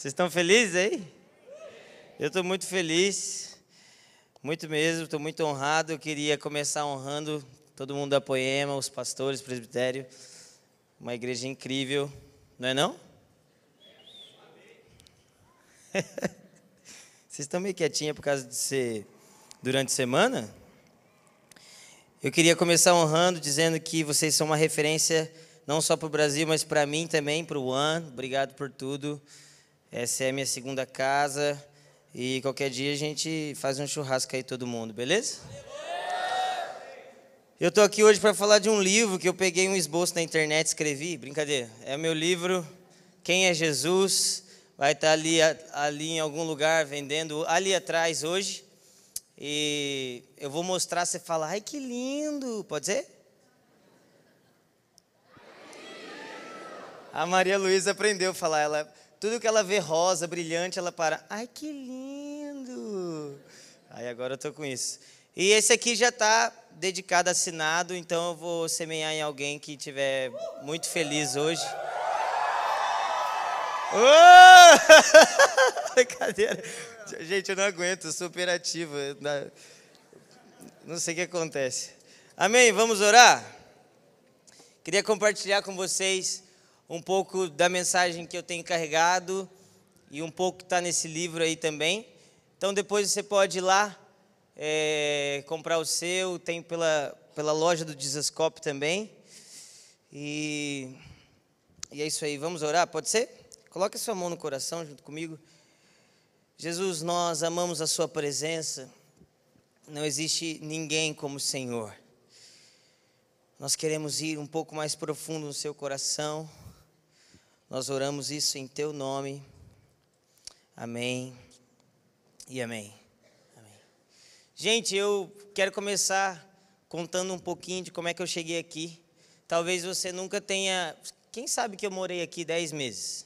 Vocês estão felizes aí? Eu estou muito feliz, muito mesmo, estou muito honrado. Eu queria começar honrando todo mundo da Poema, os pastores, presbitério. Uma igreja incrível, não é não? Vocês estão meio quietinhos por causa de ser durante a semana? Eu queria começar honrando, dizendo que vocês são uma referência não só para o Brasil, mas para mim também, para o One. Obrigado por tudo. Essa é a minha segunda casa. E qualquer dia a gente faz um churrasco aí todo mundo, beleza? Eu estou aqui hoje para falar de um livro que eu peguei um esboço na internet, escrevi, brincadeira. É o meu livro Quem é Jesus? Vai estar tá ali ali em algum lugar vendendo ali atrás hoje. E eu vou mostrar, você fala: "Ai, que lindo!" Pode ser? A Maria Luísa aprendeu a falar ela tudo que ela vê rosa, brilhante, ela para. Ai, que lindo! Aí agora eu tô com isso. E esse aqui já está dedicado, assinado, então eu vou semear em alguém que estiver muito feliz hoje. Oh! Gente, eu não aguento, eu sou operativo. Não sei o que acontece. Amém? Vamos orar? Queria compartilhar com vocês um pouco da mensagem que eu tenho carregado e um pouco que está nesse livro aí também. Então depois você pode ir lá é, comprar o seu, tem pela, pela loja do Desascope também. E, e é isso aí, vamos orar, pode ser? Coloque a sua mão no coração junto comigo. Jesus, nós amamos a sua presença. Não existe ninguém como o Senhor. Nós queremos ir um pouco mais profundo no seu coração. Nós oramos isso em teu nome. Amém e amém. amém. Gente, eu quero começar contando um pouquinho de como é que eu cheguei aqui. Talvez você nunca tenha. Quem sabe que eu morei aqui 10 meses?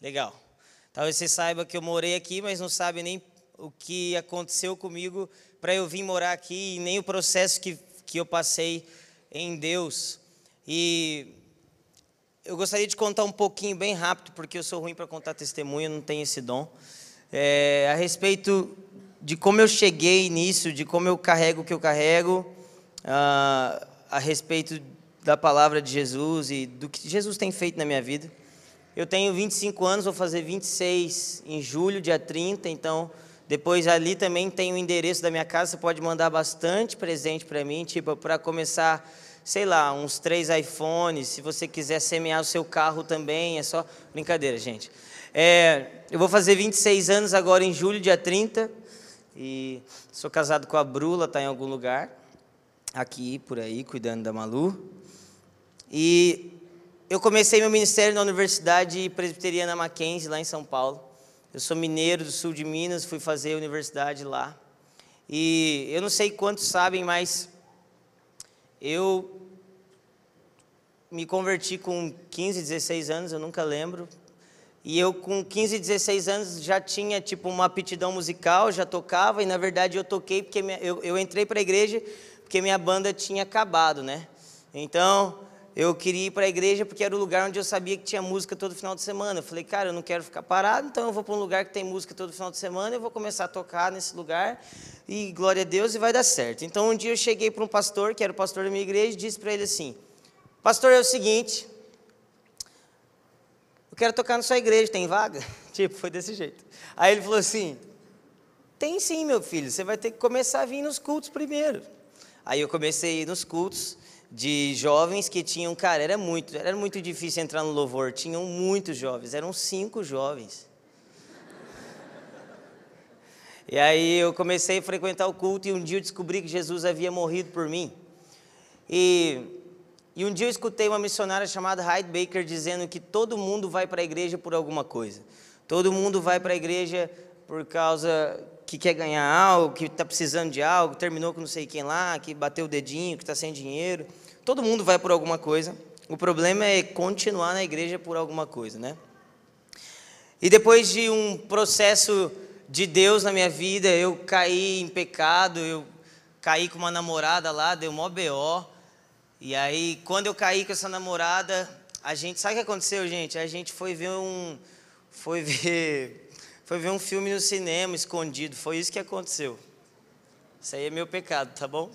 Legal. Talvez você saiba que eu morei aqui, mas não sabe nem o que aconteceu comigo para eu vir morar aqui e nem o processo que, que eu passei em Deus. E eu gostaria de contar um pouquinho bem rápido, porque eu sou ruim para contar testemunho, não tenho esse dom. É, a respeito de como eu cheguei nisso, de como eu carrego o que eu carrego, a, ah, a respeito da palavra de Jesus e do que Jesus tem feito na minha vida. Eu tenho 25 anos, vou fazer 26 em julho, dia 30, então depois ali também tem o endereço da minha casa, você pode mandar bastante presente para mim, tipo, para começar sei lá, uns três iPhones, se você quiser semear o seu carro também, é só brincadeira, gente. É, eu vou fazer 26 anos agora em julho, dia 30, e sou casado com a Brula, está em algum lugar, aqui, por aí, cuidando da Malu. E eu comecei meu ministério na Universidade Presbiteriana Mackenzie, lá em São Paulo. Eu sou mineiro do sul de Minas, fui fazer a universidade lá. E eu não sei quantos sabem, mas eu me converti com 15, 16 anos, eu nunca lembro. E eu com 15, 16 anos já tinha tipo uma aptidão musical, já tocava e na verdade eu toquei porque minha, eu, eu entrei para a igreja porque minha banda tinha acabado, né? Então eu queria ir para a igreja porque era o lugar onde eu sabia que tinha música todo final de semana. Eu falei, cara, eu não quero ficar parado, então eu vou para um lugar que tem música todo final de semana, e vou começar a tocar nesse lugar e glória a Deus e vai dar certo. Então um dia eu cheguei para um pastor, que era o pastor da minha igreja, e disse para ele assim: Pastor, é o seguinte, eu quero tocar na sua igreja, tem vaga? Tipo, foi desse jeito. Aí ele falou assim: Tem sim, meu filho, você vai ter que começar a vir nos cultos primeiro. Aí eu comecei a ir nos cultos de jovens que tinham, cara, era muito, era muito difícil entrar no louvor, tinham muitos jovens, eram cinco jovens. E aí eu comecei a frequentar o culto e um dia eu descobri que Jesus havia morrido por mim. E, e um dia eu escutei uma missionária chamada Hyde Baker dizendo que todo mundo vai para a igreja por alguma coisa. Todo mundo vai para a igreja por causa que quer ganhar algo, que está precisando de algo, terminou com não sei quem lá, que bateu o dedinho, que está sem dinheiro. Todo mundo vai por alguma coisa. O problema é continuar na igreja por alguma coisa, né? E depois de um processo de Deus na minha vida, eu caí em pecado, eu caí com uma namorada lá, deu mó BO. E aí, quando eu caí com essa namorada, a gente, sabe o que aconteceu, gente? A gente foi ver um foi ver foi ver um filme no cinema escondido, foi isso que aconteceu. Isso aí é meu pecado, tá bom?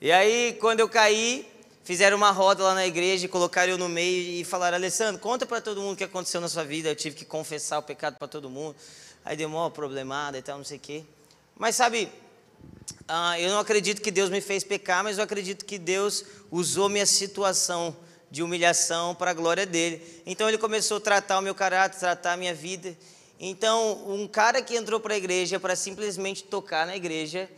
E aí, quando eu caí, fizeram uma roda lá na igreja, e colocaram eu no meio e falaram: Alessandro, conta para todo mundo o que aconteceu na sua vida. Eu tive que confessar o pecado para todo mundo. Aí deu uma problemada e tal, não sei o quê. Mas sabe, ah, eu não acredito que Deus me fez pecar, mas eu acredito que Deus usou minha situação de humilhação para a glória dele. Então ele começou a tratar o meu caráter, tratar a minha vida. Então, um cara que entrou para a igreja para simplesmente tocar na igreja,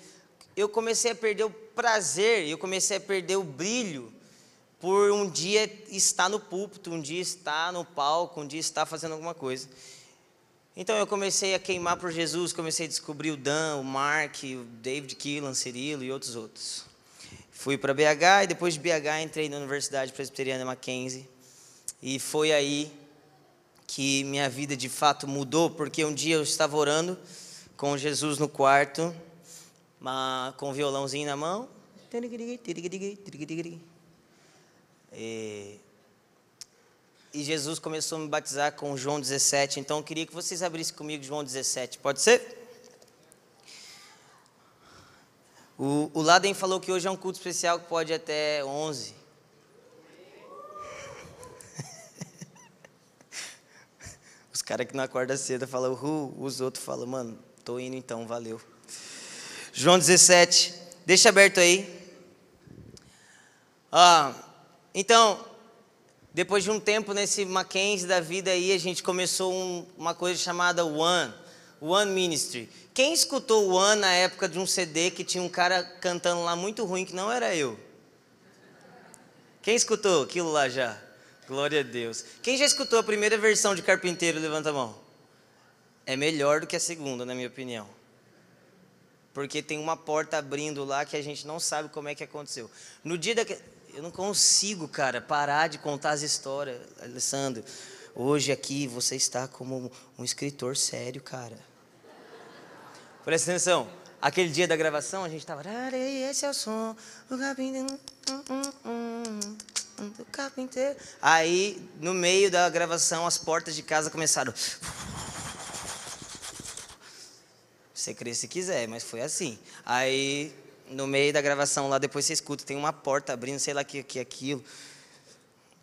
eu comecei a perder o prazer e eu comecei a perder o brilho por um dia estar no púlpito, um dia estar no palco, um dia estar fazendo alguma coisa. Então eu comecei a queimar por Jesus, comecei a descobrir o Dan, o Mark, o David Keelan, Cirilo e outros outros. Fui para BH e depois de BH entrei na Universidade Presbiteriana Mackenzie. E foi aí que minha vida de fato mudou, porque um dia eu estava orando com Jesus no quarto mas com um violãozinho na mão. E, e Jesus começou a me batizar com João 17, então eu queria que vocês abrissem comigo João 17, pode ser? O, o Laden falou que hoje é um culto especial que pode até 11. Os caras que não acordam cedo falam, os outros falam, mano, tô indo então, valeu. João 17. Deixa aberto aí. Ah, então, depois de um tempo nesse Mackenzie da vida aí, a gente começou um, uma coisa chamada One, One Ministry. Quem escutou One na época de um CD que tinha um cara cantando lá muito ruim que não era eu? Quem escutou aquilo lá já? Glória a Deus. Quem já escutou a primeira versão de Carpinteiro, levanta a mão. É melhor do que a segunda, na minha opinião porque tem uma porta abrindo lá que a gente não sabe como é que aconteceu. No dia da eu não consigo, cara, parar de contar as histórias, Alessandro. Hoje aqui você está como um escritor sério, cara. Presta atenção. Aquele dia da gravação a gente estava, esse é o som do do Aí no meio da gravação as portas de casa começaram você crê se quiser, mas foi assim. Aí, no meio da gravação lá, depois você escuta, tem uma porta abrindo, sei lá que que é aquilo.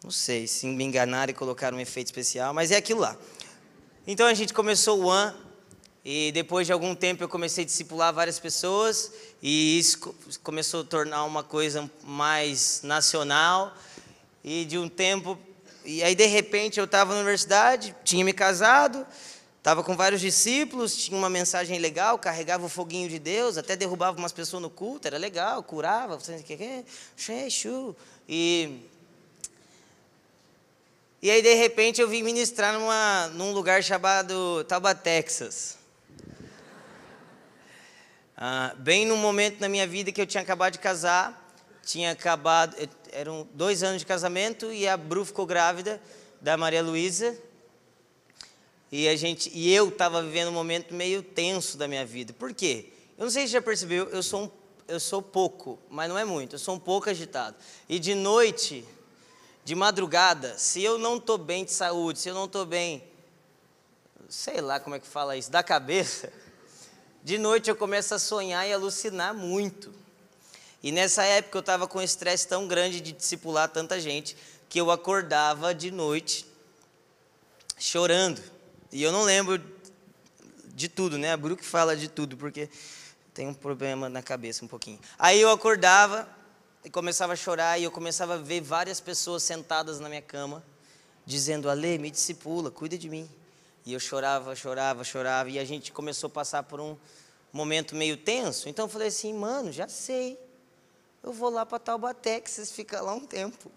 Não sei, se me enganaram e colocaram um efeito especial, mas é aquilo lá. Então a gente começou o ano e depois de algum tempo eu comecei a discipular várias pessoas e isso começou a tornar uma coisa mais nacional. E de um tempo, e aí de repente eu estava na universidade, tinha me casado Estava com vários discípulos, tinha uma mensagem legal, carregava o foguinho de Deus, até derrubava umas pessoas no culto, era legal, curava, e e aí de repente eu vim ministrar numa, num lugar chamado Tauba, Texas. Ah, bem num momento na minha vida que eu tinha acabado de casar, tinha acabado, eh, eram dois anos de casamento e a Bru ficou grávida da Maria Luísa, e, a gente, e eu estava vivendo um momento meio tenso da minha vida. Por quê? Eu não sei se já percebeu, eu sou, um, eu sou pouco, mas não é muito, eu sou um pouco agitado. E de noite, de madrugada, se eu não estou bem de saúde, se eu não estou bem, sei lá como é que fala isso, da cabeça, de noite eu começo a sonhar e alucinar muito. E nessa época eu estava com um estresse tão grande de discipular tanta gente que eu acordava de noite chorando. E eu não lembro de tudo, né? A Brooke fala de tudo, porque tem um problema na cabeça um pouquinho. Aí eu acordava e começava a chorar, e eu começava a ver várias pessoas sentadas na minha cama, dizendo: Ale, me discipula, cuida de mim. E eu chorava, chorava, chorava, e a gente começou a passar por um momento meio tenso. Então eu falei assim: mano, já sei, eu vou lá para Taubaté, que vocês ficam lá um tempo.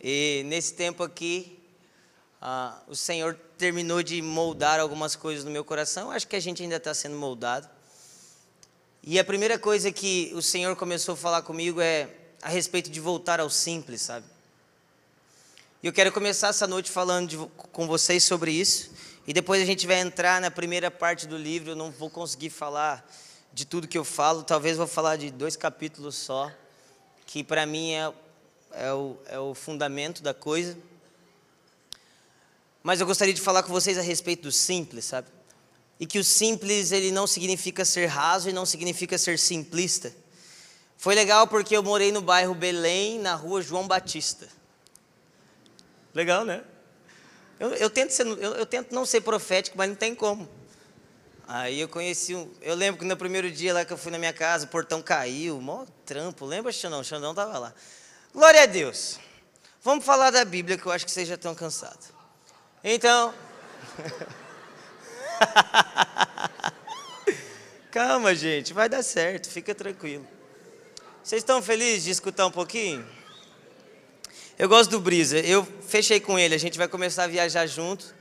E nesse tempo aqui, ah, o Senhor terminou de moldar algumas coisas no meu coração. Acho que a gente ainda está sendo moldado. E a primeira coisa que o Senhor começou a falar comigo é a respeito de voltar ao simples, sabe? E eu quero começar essa noite falando de, com vocês sobre isso. E depois a gente vai entrar na primeira parte do livro. Eu não vou conseguir falar de tudo que eu falo. Talvez vou falar de dois capítulos só, que para mim é, é, o, é o fundamento da coisa. Mas eu gostaria de falar com vocês a respeito do simples, sabe? E que o simples ele não significa ser raso e não significa ser simplista. Foi legal porque eu morei no bairro Belém, na rua João Batista. Legal, né? Eu, eu tento, ser, eu, eu tento não ser profético, mas não tem como. Aí eu conheci um. Eu lembro que no primeiro dia lá que eu fui na minha casa, o portão caiu, mó trampo. Lembra, Xandão? Xandão tava lá. Glória a Deus. Vamos falar da Bíblia, que eu acho que vocês já estão cansados. Então. Calma, gente, vai dar certo, fica tranquilo. Vocês estão felizes de escutar um pouquinho? Eu gosto do Brisa, eu fechei com ele, a gente vai começar a viajar junto.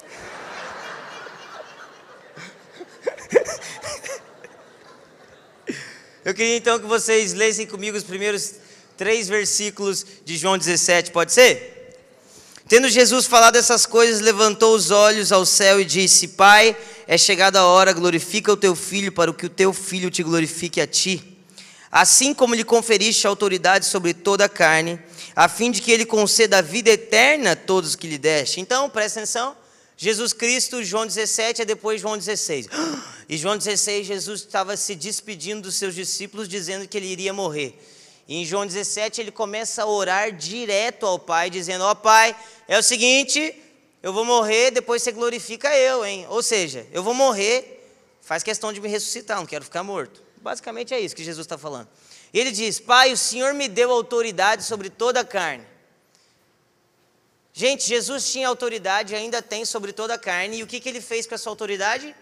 Eu queria então que vocês lessem comigo os primeiros três versículos de João 17, pode ser? Tendo Jesus falado essas coisas, levantou os olhos ao céu e disse: Pai, é chegada a hora, glorifica o teu filho, para que o teu filho te glorifique a ti. Assim como lhe conferiste autoridade sobre toda a carne, a fim de que ele conceda a vida eterna a todos que lhe deste. Então, presta atenção. Jesus Cristo, João 17 é depois João 16. E João 16, Jesus estava se despedindo dos seus discípulos, dizendo que ele iria morrer. E em João 17, ele começa a orar direto ao Pai, dizendo: Ó oh, Pai, é o seguinte: eu vou morrer, depois você glorifica eu, hein? Ou seja, eu vou morrer, faz questão de me ressuscitar, não quero ficar morto. Basicamente é isso que Jesus está falando. E ele diz: Pai, o Senhor me deu autoridade sobre toda a carne. Gente, Jesus tinha autoridade, ainda tem sobre toda a carne, e o que, que ele fez com essa autoridade?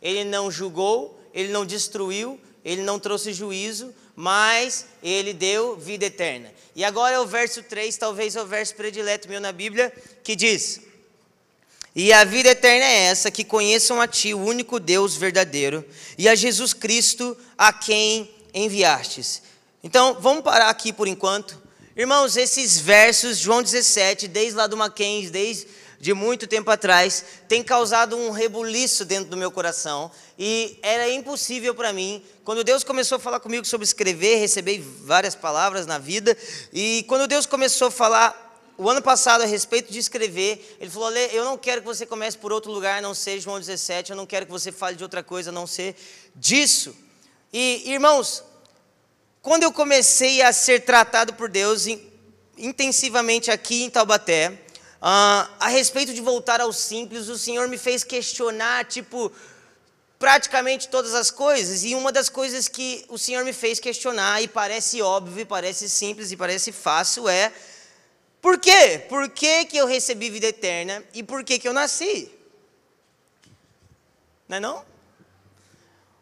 Ele não julgou, ele não destruiu, ele não trouxe juízo, mas ele deu vida eterna. E agora é o verso 3, talvez é o verso predileto meu na Bíblia, que diz: E a vida eterna é essa, que conheçam a Ti, o único Deus verdadeiro, e a Jesus Cristo, a quem enviastes. Então, vamos parar aqui por enquanto. Irmãos, esses versos, João 17, desde lá do Mackenzie, desde de muito tempo atrás tem causado um rebuliço dentro do meu coração e era impossível para mim. Quando Deus começou a falar comigo sobre escrever, recebi várias palavras na vida e quando Deus começou a falar o ano passado a respeito de escrever, ele falou: eu não quero que você comece por outro lugar, não seja João 17, eu não quero que você fale de outra coisa, não ser disso". E irmãos, quando eu comecei a ser tratado por Deus intensivamente aqui em Taubaté, Uh, a respeito de voltar ao simples, o Senhor me fez questionar, tipo, praticamente todas as coisas. E uma das coisas que o Senhor me fez questionar, e parece óbvio, e parece simples, e parece fácil, é: por quê? Por que, que eu recebi vida eterna e por que, que eu nasci? Não é? Não?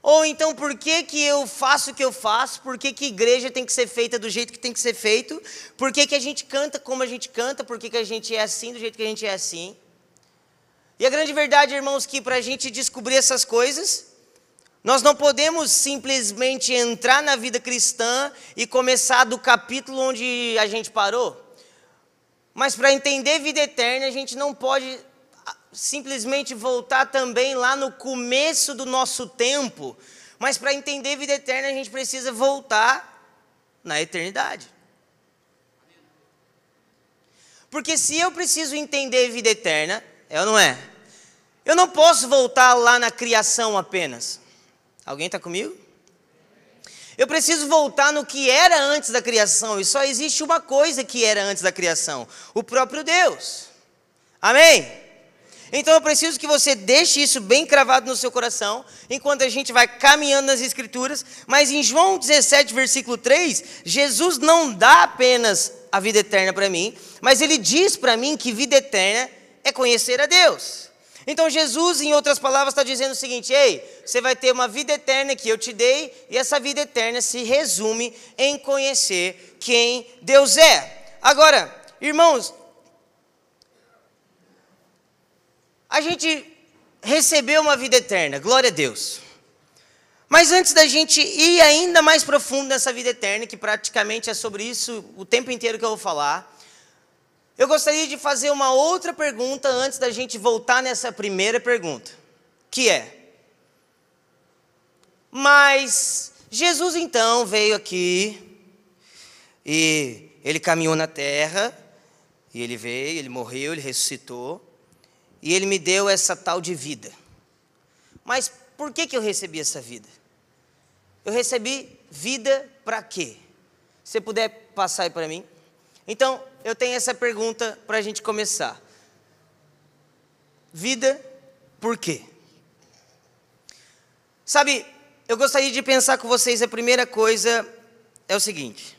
Ou então, por que, que eu faço o que eu faço? Por que, que igreja tem que ser feita do jeito que tem que ser feito? Por que, que a gente canta como a gente canta? Por que, que a gente é assim do jeito que a gente é assim? E a grande verdade, irmãos, que para a gente descobrir essas coisas, nós não podemos simplesmente entrar na vida cristã e começar do capítulo onde a gente parou. Mas para entender vida eterna, a gente não pode simplesmente voltar também lá no começo do nosso tempo, mas para entender vida eterna a gente precisa voltar na eternidade. Porque se eu preciso entender vida eterna, é ou não é? Eu não posso voltar lá na criação apenas. Alguém está comigo? Eu preciso voltar no que era antes da criação, e só existe uma coisa que era antes da criação: o próprio Deus. Amém? Então eu preciso que você deixe isso bem cravado no seu coração, enquanto a gente vai caminhando nas Escrituras. Mas em João 17, versículo 3, Jesus não dá apenas a vida eterna para mim, mas ele diz para mim que vida eterna é conhecer a Deus. Então Jesus, em outras palavras, está dizendo o seguinte: ei, você vai ter uma vida eterna que eu te dei, e essa vida eterna se resume em conhecer quem Deus é. Agora, irmãos, a gente recebeu uma vida eterna, glória a Deus. Mas antes da gente ir ainda mais profundo nessa vida eterna, que praticamente é sobre isso o tempo inteiro que eu vou falar, eu gostaria de fazer uma outra pergunta antes da gente voltar nessa primeira pergunta, que é: Mas Jesus então veio aqui e ele caminhou na terra, e ele veio, ele morreu, ele ressuscitou e ele me deu essa tal de vida. Mas por que, que eu recebi essa vida? Eu recebi vida para quê? Se puder passar aí para mim. Então, eu tenho essa pergunta para a gente começar. Vida por quê? Sabe, eu gostaria de pensar com vocês a primeira coisa é o seguinte.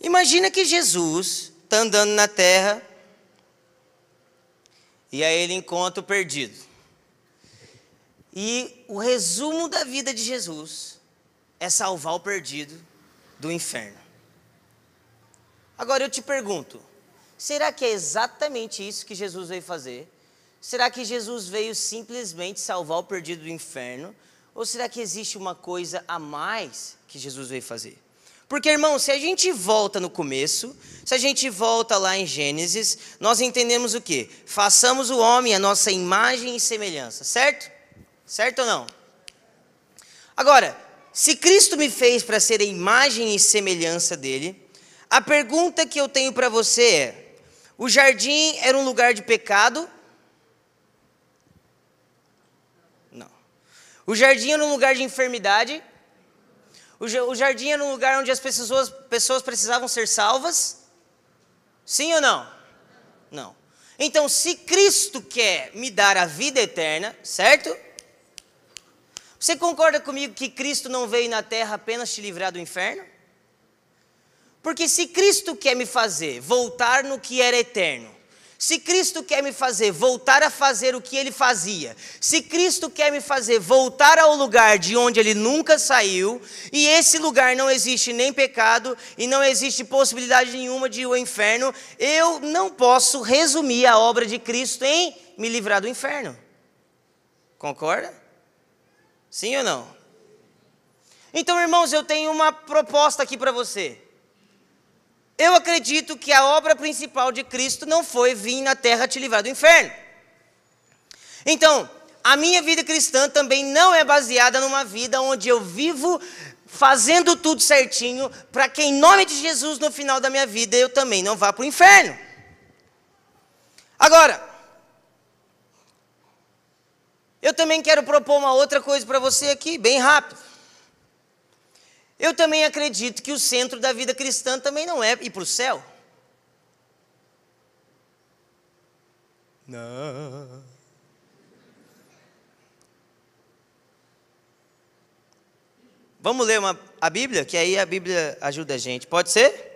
Imagina que Jesus está andando na terra e aí ele encontra o perdido. E o resumo da vida de Jesus é salvar o perdido do inferno. Agora eu te pergunto: será que é exatamente isso que Jesus veio fazer? Será que Jesus veio simplesmente salvar o perdido do inferno? Ou será que existe uma coisa a mais que Jesus veio fazer? Porque, irmão, se a gente volta no começo, se a gente volta lá em Gênesis, nós entendemos o quê? Façamos o homem a nossa imagem e semelhança, certo? Certo ou não? Agora, se Cristo me fez para ser a imagem e semelhança dele, a pergunta que eu tenho para você é: o jardim era um lugar de pecado? Não. O jardim era um lugar de enfermidade? O jardim era um lugar onde as pessoas, pessoas precisavam ser salvas? Sim ou não? Não. Então, se Cristo quer me dar a vida eterna, certo? Você concorda comigo que Cristo não veio na terra apenas te livrar do inferno? Porque se Cristo quer me fazer voltar no que era eterno, se Cristo quer me fazer voltar a fazer o que ele fazia, se Cristo quer me fazer voltar ao lugar de onde ele nunca saiu, e esse lugar não existe nem pecado e não existe possibilidade nenhuma de ir ao inferno, eu não posso resumir a obra de Cristo em me livrar do inferno. Concorda? Sim ou não? Então, irmãos, eu tenho uma proposta aqui para você. Eu acredito que a obra principal de Cristo não foi vir na terra te livrar do inferno. Então, a minha vida cristã também não é baseada numa vida onde eu vivo fazendo tudo certinho, para que em nome de Jesus, no final da minha vida, eu também não vá para o inferno. Agora, eu também quero propor uma outra coisa para você aqui, bem rápido. Eu também acredito que o centro da vida cristã também não é ir para o céu. Não. Vamos ler uma, a Bíblia, que aí a Bíblia ajuda a gente. Pode ser?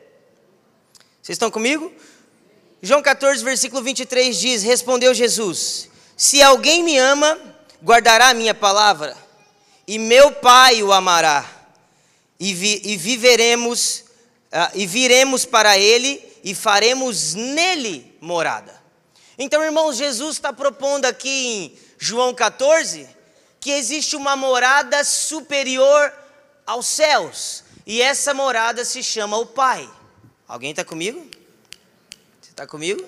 Vocês estão comigo? João 14, versículo 23 diz: Respondeu Jesus: Se alguém me ama, guardará a minha palavra, e meu Pai o amará e, vi, e viveremos uh, e viremos para ele e faremos nele morada. Então, irmãos, Jesus está propondo aqui em João 14 que existe uma morada superior aos céus e essa morada se chama o Pai. Alguém está comigo? Você está comigo?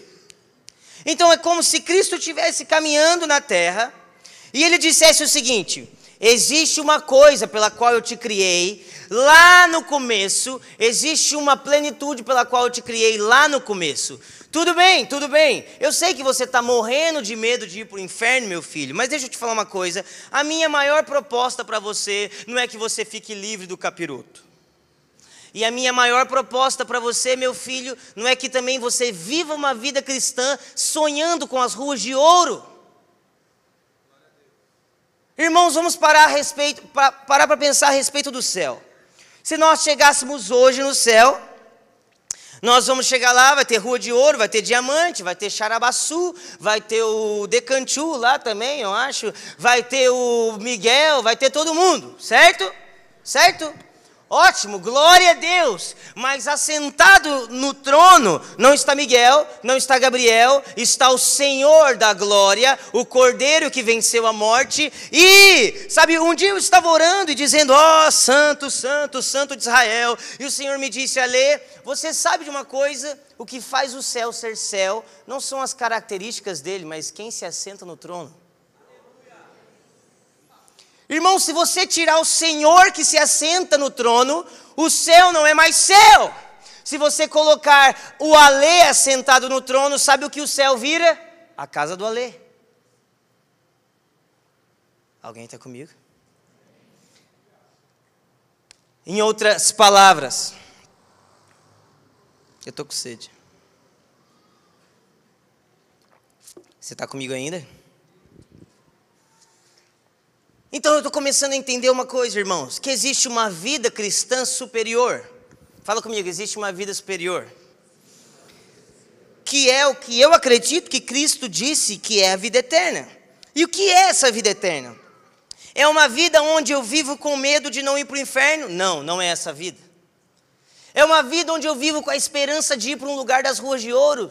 Então é como se Cristo estivesse caminhando na terra e ele dissesse o seguinte: existe uma coisa pela qual eu te criei, lá no começo, existe uma plenitude pela qual eu te criei lá no começo. Tudo bem, tudo bem. Eu sei que você está morrendo de medo de ir para o inferno, meu filho, mas deixa eu te falar uma coisa. A minha maior proposta para você não é que você fique livre do capiroto. E a minha maior proposta para você, meu filho, não é que também você viva uma vida cristã sonhando com as ruas de ouro. Irmãos, vamos parar a respeito, parar para pensar a respeito do céu. Se nós chegássemos hoje no céu, nós vamos chegar lá, vai ter rua de ouro, vai ter diamante, vai ter charabaçu, vai ter o decantiu lá também, eu acho, vai ter o Miguel, vai ter todo mundo, certo? Certo? Ótimo, glória a Deus. Mas assentado no trono não está Miguel, não está Gabriel, está o Senhor da glória, o Cordeiro que venceu a morte. E, sabe, um dia eu estava orando e dizendo: Ó, oh, Santo, Santo, Santo de Israel. E o Senhor me disse: Alê, você sabe de uma coisa? O que faz o céu ser céu não são as características dele, mas quem se assenta no trono. Irmão, se você tirar o Senhor que se assenta no trono, o céu não é mais céu. Se você colocar o Alê assentado no trono, sabe o que o céu vira? A casa do Alê. Alguém está comigo? Em outras palavras, eu estou com sede. Você está comigo ainda? Então eu estou começando a entender uma coisa, irmãos: que existe uma vida cristã superior. Fala comigo, existe uma vida superior. Que é o que eu acredito que Cristo disse que é a vida eterna. E o que é essa vida eterna? É uma vida onde eu vivo com medo de não ir para o inferno? Não, não é essa vida. É uma vida onde eu vivo com a esperança de ir para um lugar das ruas de ouro?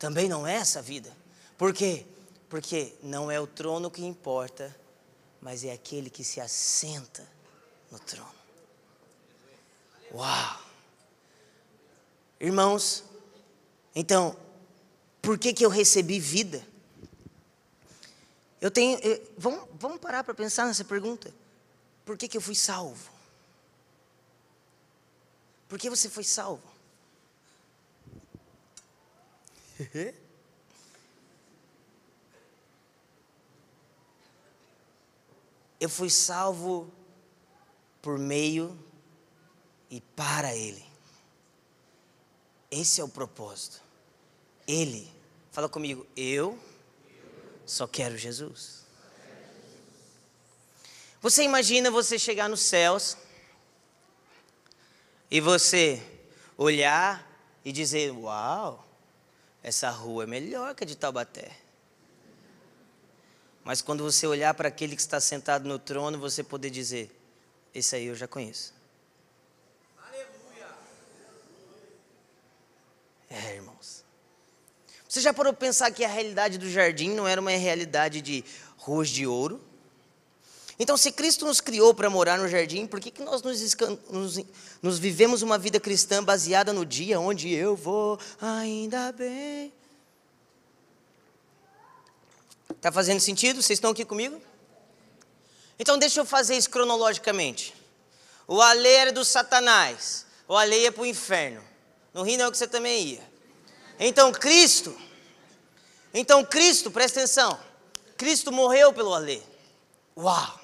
Também não é essa vida. Por quê? Porque não é o trono que importa, mas é aquele que se assenta no trono. Uau! Irmãos, então, por que, que eu recebi vida? Eu tenho. Eu, vamos, vamos parar para pensar nessa pergunta. Por que, que eu fui salvo? Por que você foi salvo? eu fui salvo por meio e para Ele. Esse é o propósito. Ele, fala comigo, eu só quero Jesus. Você imagina você chegar nos céus e você olhar e dizer: Uau, essa rua é melhor que a de Taubaté. Mas quando você olhar para aquele que está sentado no trono, você poder dizer: Esse aí eu já conheço. Aleluia. É, irmãos. Você já parou para pensar que a realidade do jardim não era uma realidade de ruas de ouro? Então, se Cristo nos criou para morar no jardim, por que, que nós nos, nos, nos, vivemos uma vida cristã baseada no dia onde eu vou, ainda bem Está fazendo sentido? Vocês estão aqui comigo? Então deixa eu fazer isso cronologicamente. O Ale era do Satanás. O Ale ia para o inferno. No rio não é que você também ia. Então Cristo. Então Cristo, presta atenção. Cristo morreu pelo Ale. Uau!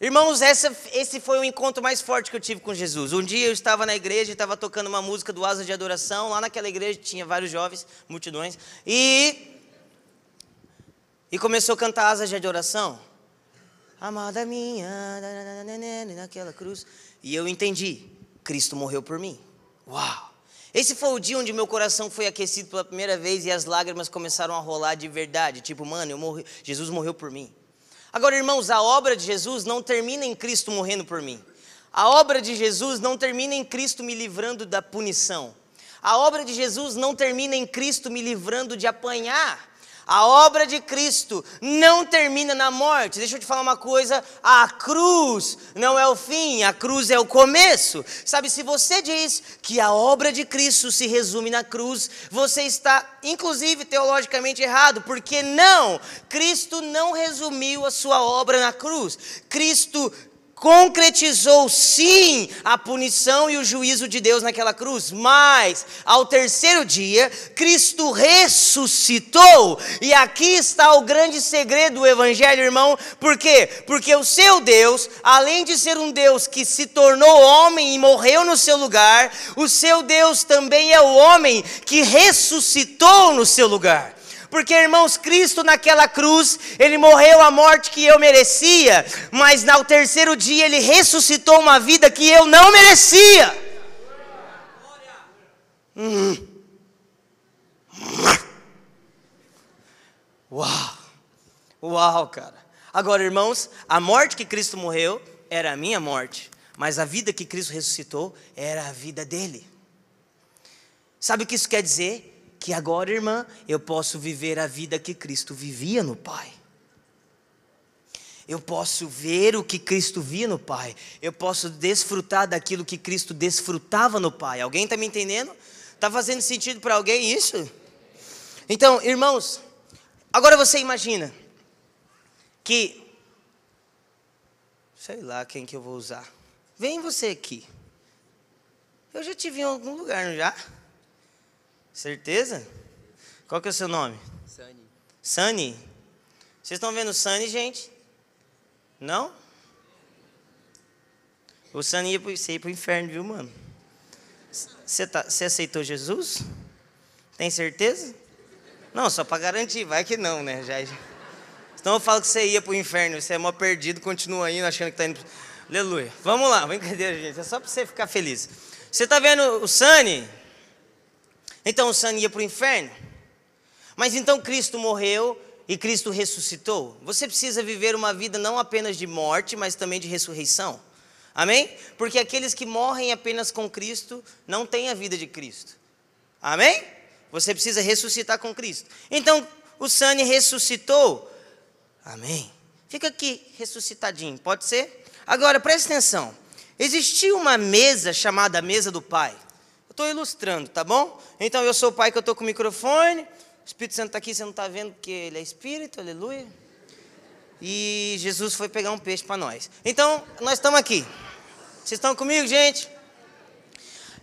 Irmãos, essa, esse foi o encontro mais forte que eu tive com Jesus. Um dia eu estava na igreja e estava tocando uma música do Asa de Adoração. Lá naquela igreja tinha vários jovens, multidões. E e começou a cantar asas de oração. Amada minha, naquela cruz. E eu entendi. Cristo morreu por mim. Uau! Esse foi o dia onde meu coração foi aquecido pela primeira vez e as lágrimas começaram a rolar de verdade. Tipo, mano, eu morri, Jesus morreu por mim. Agora, irmãos, a obra de Jesus não termina em Cristo morrendo por mim. A obra de Jesus não termina em Cristo me livrando da punição. A obra de Jesus não termina em Cristo me livrando de apanhar. A obra de Cristo não termina na morte. Deixa eu te falar uma coisa: a cruz não é o fim, a cruz é o começo. Sabe, se você diz que a obra de Cristo se resume na cruz, você está, inclusive, teologicamente errado, porque não, Cristo não resumiu a sua obra na cruz. Cristo concretizou sim a punição e o juízo de Deus naquela cruz, mas ao terceiro dia, Cristo ressuscitou. E aqui está o grande segredo do evangelho, irmão. Por quê? Porque o seu Deus, além de ser um Deus que se tornou homem e morreu no seu lugar, o seu Deus também é o homem que ressuscitou no seu lugar. Porque, irmãos, Cristo naquela cruz, ele morreu a morte que eu merecia, mas no terceiro dia ele ressuscitou uma vida que eu não merecia. Hum. Uau! Uau, cara. Agora, irmãos, a morte que Cristo morreu era a minha morte, mas a vida que Cristo ressuscitou era a vida dele. Sabe o que isso quer dizer? que agora, irmã, eu posso viver a vida que Cristo vivia no Pai. Eu posso ver o que Cristo via no Pai. Eu posso desfrutar daquilo que Cristo desfrutava no Pai. Alguém está me entendendo? Está fazendo sentido para alguém isso? Então, irmãos, agora você imagina que. Sei lá quem que eu vou usar. Vem você aqui. Eu já tive em algum lugar, não já? Certeza? Qual que é o seu nome? Sunny. Sunny? Vocês estão vendo o Sunny, gente? Não? O Sunny ia para o inferno, viu, mano? Você tá, aceitou Jesus? Tem certeza? Não, só para garantir, vai que não, né? Já, já. Então eu falo que você ia para o inferno, você é mó perdido, continua indo, achando que está indo. Aleluia. Vamos lá, brincadeira, gente. É só para você ficar feliz. Você está vendo o Sunny? Então o sangue ia para o inferno. Mas então Cristo morreu e Cristo ressuscitou. Você precisa viver uma vida não apenas de morte, mas também de ressurreição. Amém? Porque aqueles que morrem apenas com Cristo não têm a vida de Cristo. Amém? Você precisa ressuscitar com Cristo. Então o sangue ressuscitou. Amém? Fica aqui ressuscitadinho, pode ser? Agora preste atenção. Existia uma mesa chamada mesa do Pai estou ilustrando, tá bom? Então eu sou o pai que eu estou com o microfone. O Espírito Santo está aqui, você não está vendo porque ele é Espírito, aleluia. E Jesus foi pegar um peixe para nós. Então, nós estamos aqui. Vocês estão comigo, gente?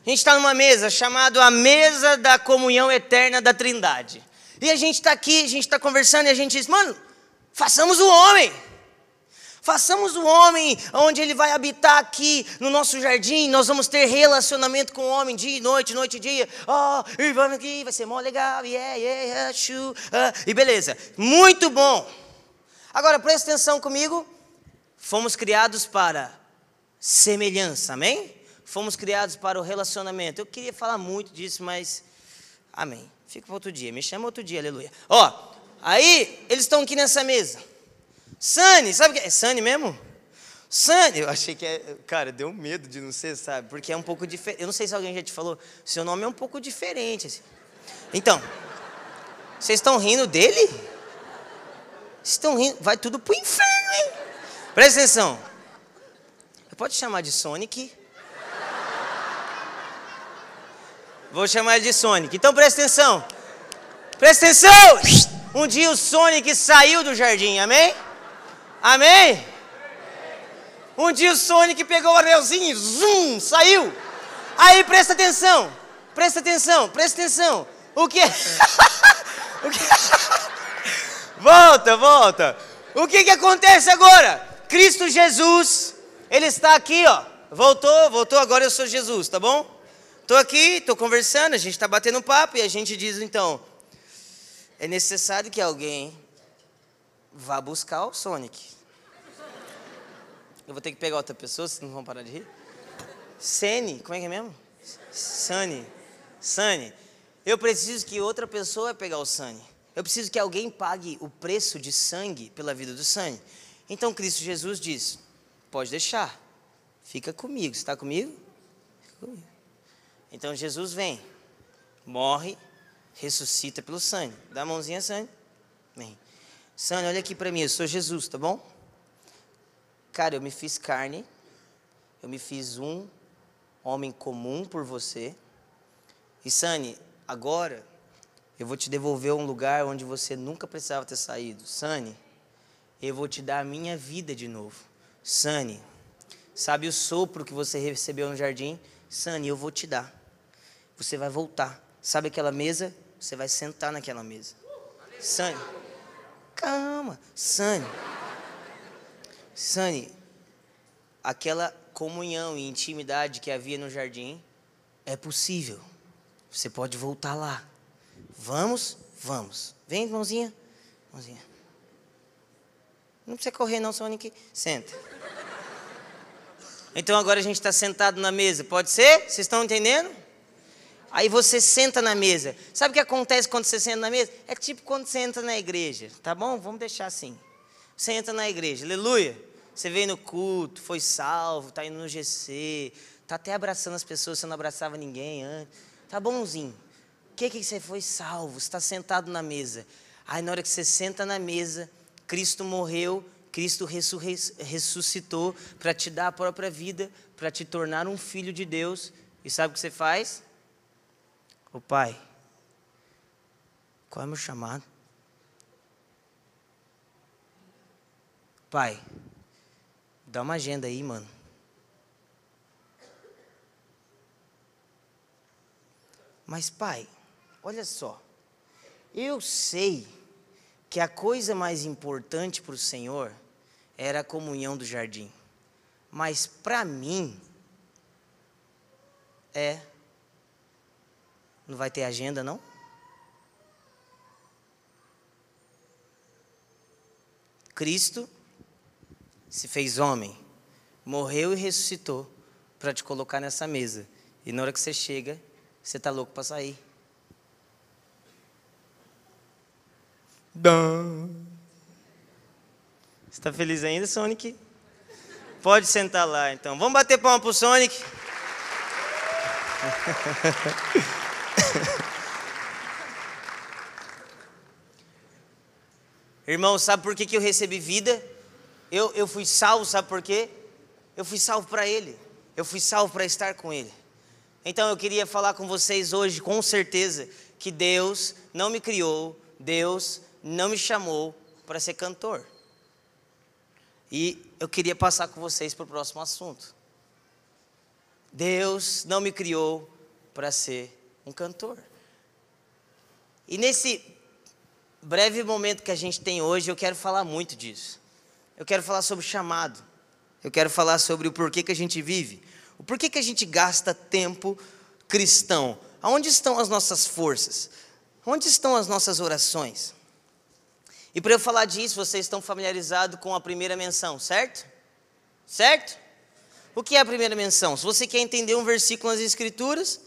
A gente está numa mesa chamada a Mesa da Comunhão Eterna da Trindade. E a gente está aqui, a gente está conversando e a gente diz, mano, façamos o homem. Façamos o homem onde ele vai habitar aqui no nosso jardim. Nós vamos ter relacionamento com o homem dia e noite, noite e dia. oh, e vamos aqui, vai ser mó legal. Yeah, yeah, chu, uh, ah. e beleza. Muito bom. Agora presta atenção comigo. Fomos criados para semelhança, amém? Fomos criados para o relacionamento. Eu queria falar muito disso, mas amém. Fica para outro dia. Me chama outro dia, aleluia. Ó, aí eles estão aqui nessa mesa. Sani, sabe o que é? é Sani mesmo? Sani, eu achei que é. Cara, deu medo de não ser, sabe? Porque é um pouco diferente. Eu não sei se alguém já te falou, seu nome é um pouco diferente. Assim. Então, vocês estão rindo dele? estão rindo. Vai tudo pro inferno, hein? Presta atenção. Eu posso chamar de Sonic? Vou chamar ele de Sonic. Então presta atenção. Presta atenção! Um dia o Sonic saiu do jardim, amém? Amém? Um dia o Sonic pegou o anelzinho, zoom, saiu. Aí presta atenção, presta atenção, presta atenção. O que? É? o que? É? volta, volta. O que que acontece agora? Cristo Jesus, ele está aqui, ó. Voltou, voltou, agora eu sou Jesus, tá bom? Tô aqui, tô conversando, a gente está batendo um papo e a gente diz então, é necessário que alguém vá buscar o Sonic. Eu vou ter que pegar outra pessoa, vocês não vão parar de rir. Sene, como é que é mesmo? Sane. Sane. Eu preciso que outra pessoa pegue o Sane. Eu preciso que alguém pague o preço de sangue pela vida do Sane. Então Cristo Jesus diz: pode deixar, fica comigo. Você está comigo? Fica comigo. Então Jesus vem, morre, ressuscita pelo sangue. Dá a mãozinha, Sane. Vem. Sane, olha aqui para mim, eu sou Jesus, tá bom? Cara, eu me fiz carne, eu me fiz um homem comum por você. E Sani, agora eu vou te devolver um lugar onde você nunca precisava ter saído. Sani, eu vou te dar a minha vida de novo. Sani, sabe o sopro que você recebeu no jardim? Sani, eu vou te dar. Você vai voltar. Sabe aquela mesa? Você vai sentar naquela mesa. Sani, calma, Sani. Sani, aquela comunhão e intimidade que havia no jardim é possível. Você pode voltar lá. Vamos, vamos. Vem, mãozinha. Mãozinha. Não precisa correr, não, Sonic. Senta. Então agora a gente está sentado na mesa. Pode ser? Vocês estão entendendo? Aí você senta na mesa. Sabe o que acontece quando você senta na mesa? É tipo quando você entra na igreja. Tá bom? Vamos deixar assim. Você entra na igreja, aleluia. Você veio no culto, foi salvo, está indo no GC, está até abraçando as pessoas, você não abraçava ninguém antes. Tá bonzinho. O que, que você foi salvo? Você está sentado na mesa. Aí na hora que você senta na mesa, Cristo morreu, Cristo ressuscitou para te dar a própria vida, para te tornar um filho de Deus. E sabe o que você faz? Ô pai, qual é o meu chamado? Pai, dá uma agenda aí, mano. Mas, pai, olha só. Eu sei que a coisa mais importante para o Senhor era a comunhão do jardim. Mas para mim, é. Não vai ter agenda, não? Cristo se fez homem, morreu e ressuscitou para te colocar nessa mesa. E na hora que você chega, você está louco para sair. Você está feliz ainda, Sonic? Pode sentar lá, então. Vamos bater palma para o Sonic? Irmão, sabe por que, que eu recebi vida? Eu, eu fui salvo, sabe por quê? Eu fui salvo para Ele. Eu fui salvo para estar com Ele. Então eu queria falar com vocês hoje, com certeza, que Deus não me criou, Deus não me chamou para ser cantor. E eu queria passar com vocês para o próximo assunto. Deus não me criou para ser um cantor. E nesse breve momento que a gente tem hoje, eu quero falar muito disso. Eu quero falar sobre chamado. Eu quero falar sobre o porquê que a gente vive. O porquê que a gente gasta tempo cristão. Aonde estão as nossas forças? Onde estão as nossas orações? E para eu falar disso, vocês estão familiarizados com a primeira menção, certo? Certo? O que é a primeira menção? Se você quer entender um versículo nas Escrituras,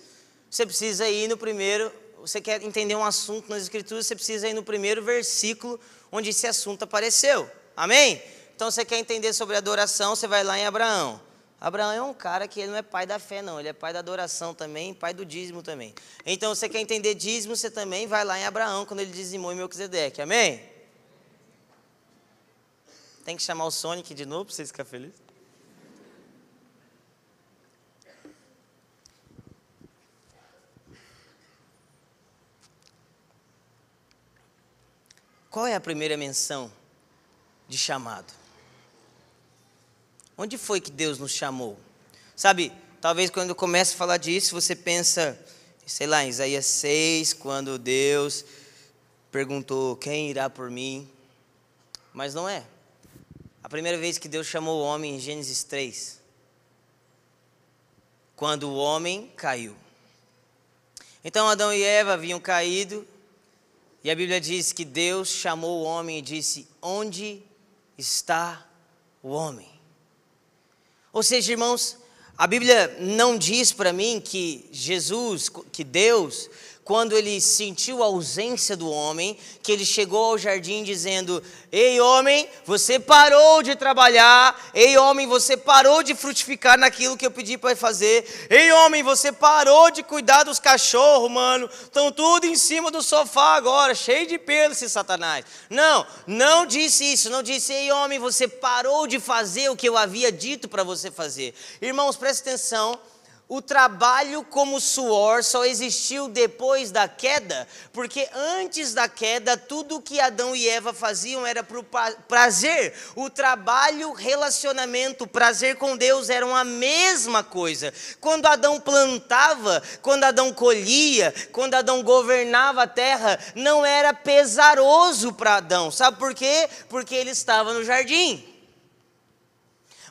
você precisa ir no primeiro. Você quer entender um assunto nas Escrituras, você precisa ir no primeiro versículo onde esse assunto apareceu. Amém? Então você quer entender sobre adoração, você vai lá em Abraão. Abraão é um cara que ele não é pai da fé, não. Ele é pai da adoração também, pai do dízimo também. Então você quer entender dízimo, você também vai lá em Abraão quando ele dizimou em Melquisedeque. Amém? Tem que chamar o Sonic de novo para vocês ficarem felizes. Qual é a primeira menção de chamado? Onde foi que Deus nos chamou? Sabe, talvez quando eu começo a falar disso, você pensa, sei lá, em Isaías 6, quando Deus perguntou: Quem irá por mim? Mas não é. A primeira vez que Deus chamou o homem em Gênesis 3, quando o homem caiu. Então Adão e Eva haviam caído, e a Bíblia diz que Deus chamou o homem e disse: Onde está o homem? Ou seja, irmãos, a Bíblia não diz para mim que Jesus, que Deus, quando ele sentiu a ausência do homem, que ele chegou ao jardim dizendo: Ei, homem, você parou de trabalhar. Ei, homem, você parou de frutificar naquilo que eu pedi para fazer. Ei, homem, você parou de cuidar dos cachorros, mano. Estão tudo em cima do sofá agora, cheio de pelo esse Satanás. Não, não disse isso. Não disse: Ei, homem, você parou de fazer o que eu havia dito para você fazer. Irmãos, presta atenção o trabalho como suor só existiu depois da queda, porque antes da queda, tudo que Adão e Eva faziam era para o prazer. O trabalho, relacionamento, prazer com Deus eram a mesma coisa. Quando Adão plantava, quando Adão colhia, quando Adão governava a terra, não era pesaroso para Adão. Sabe por quê? Porque ele estava no jardim.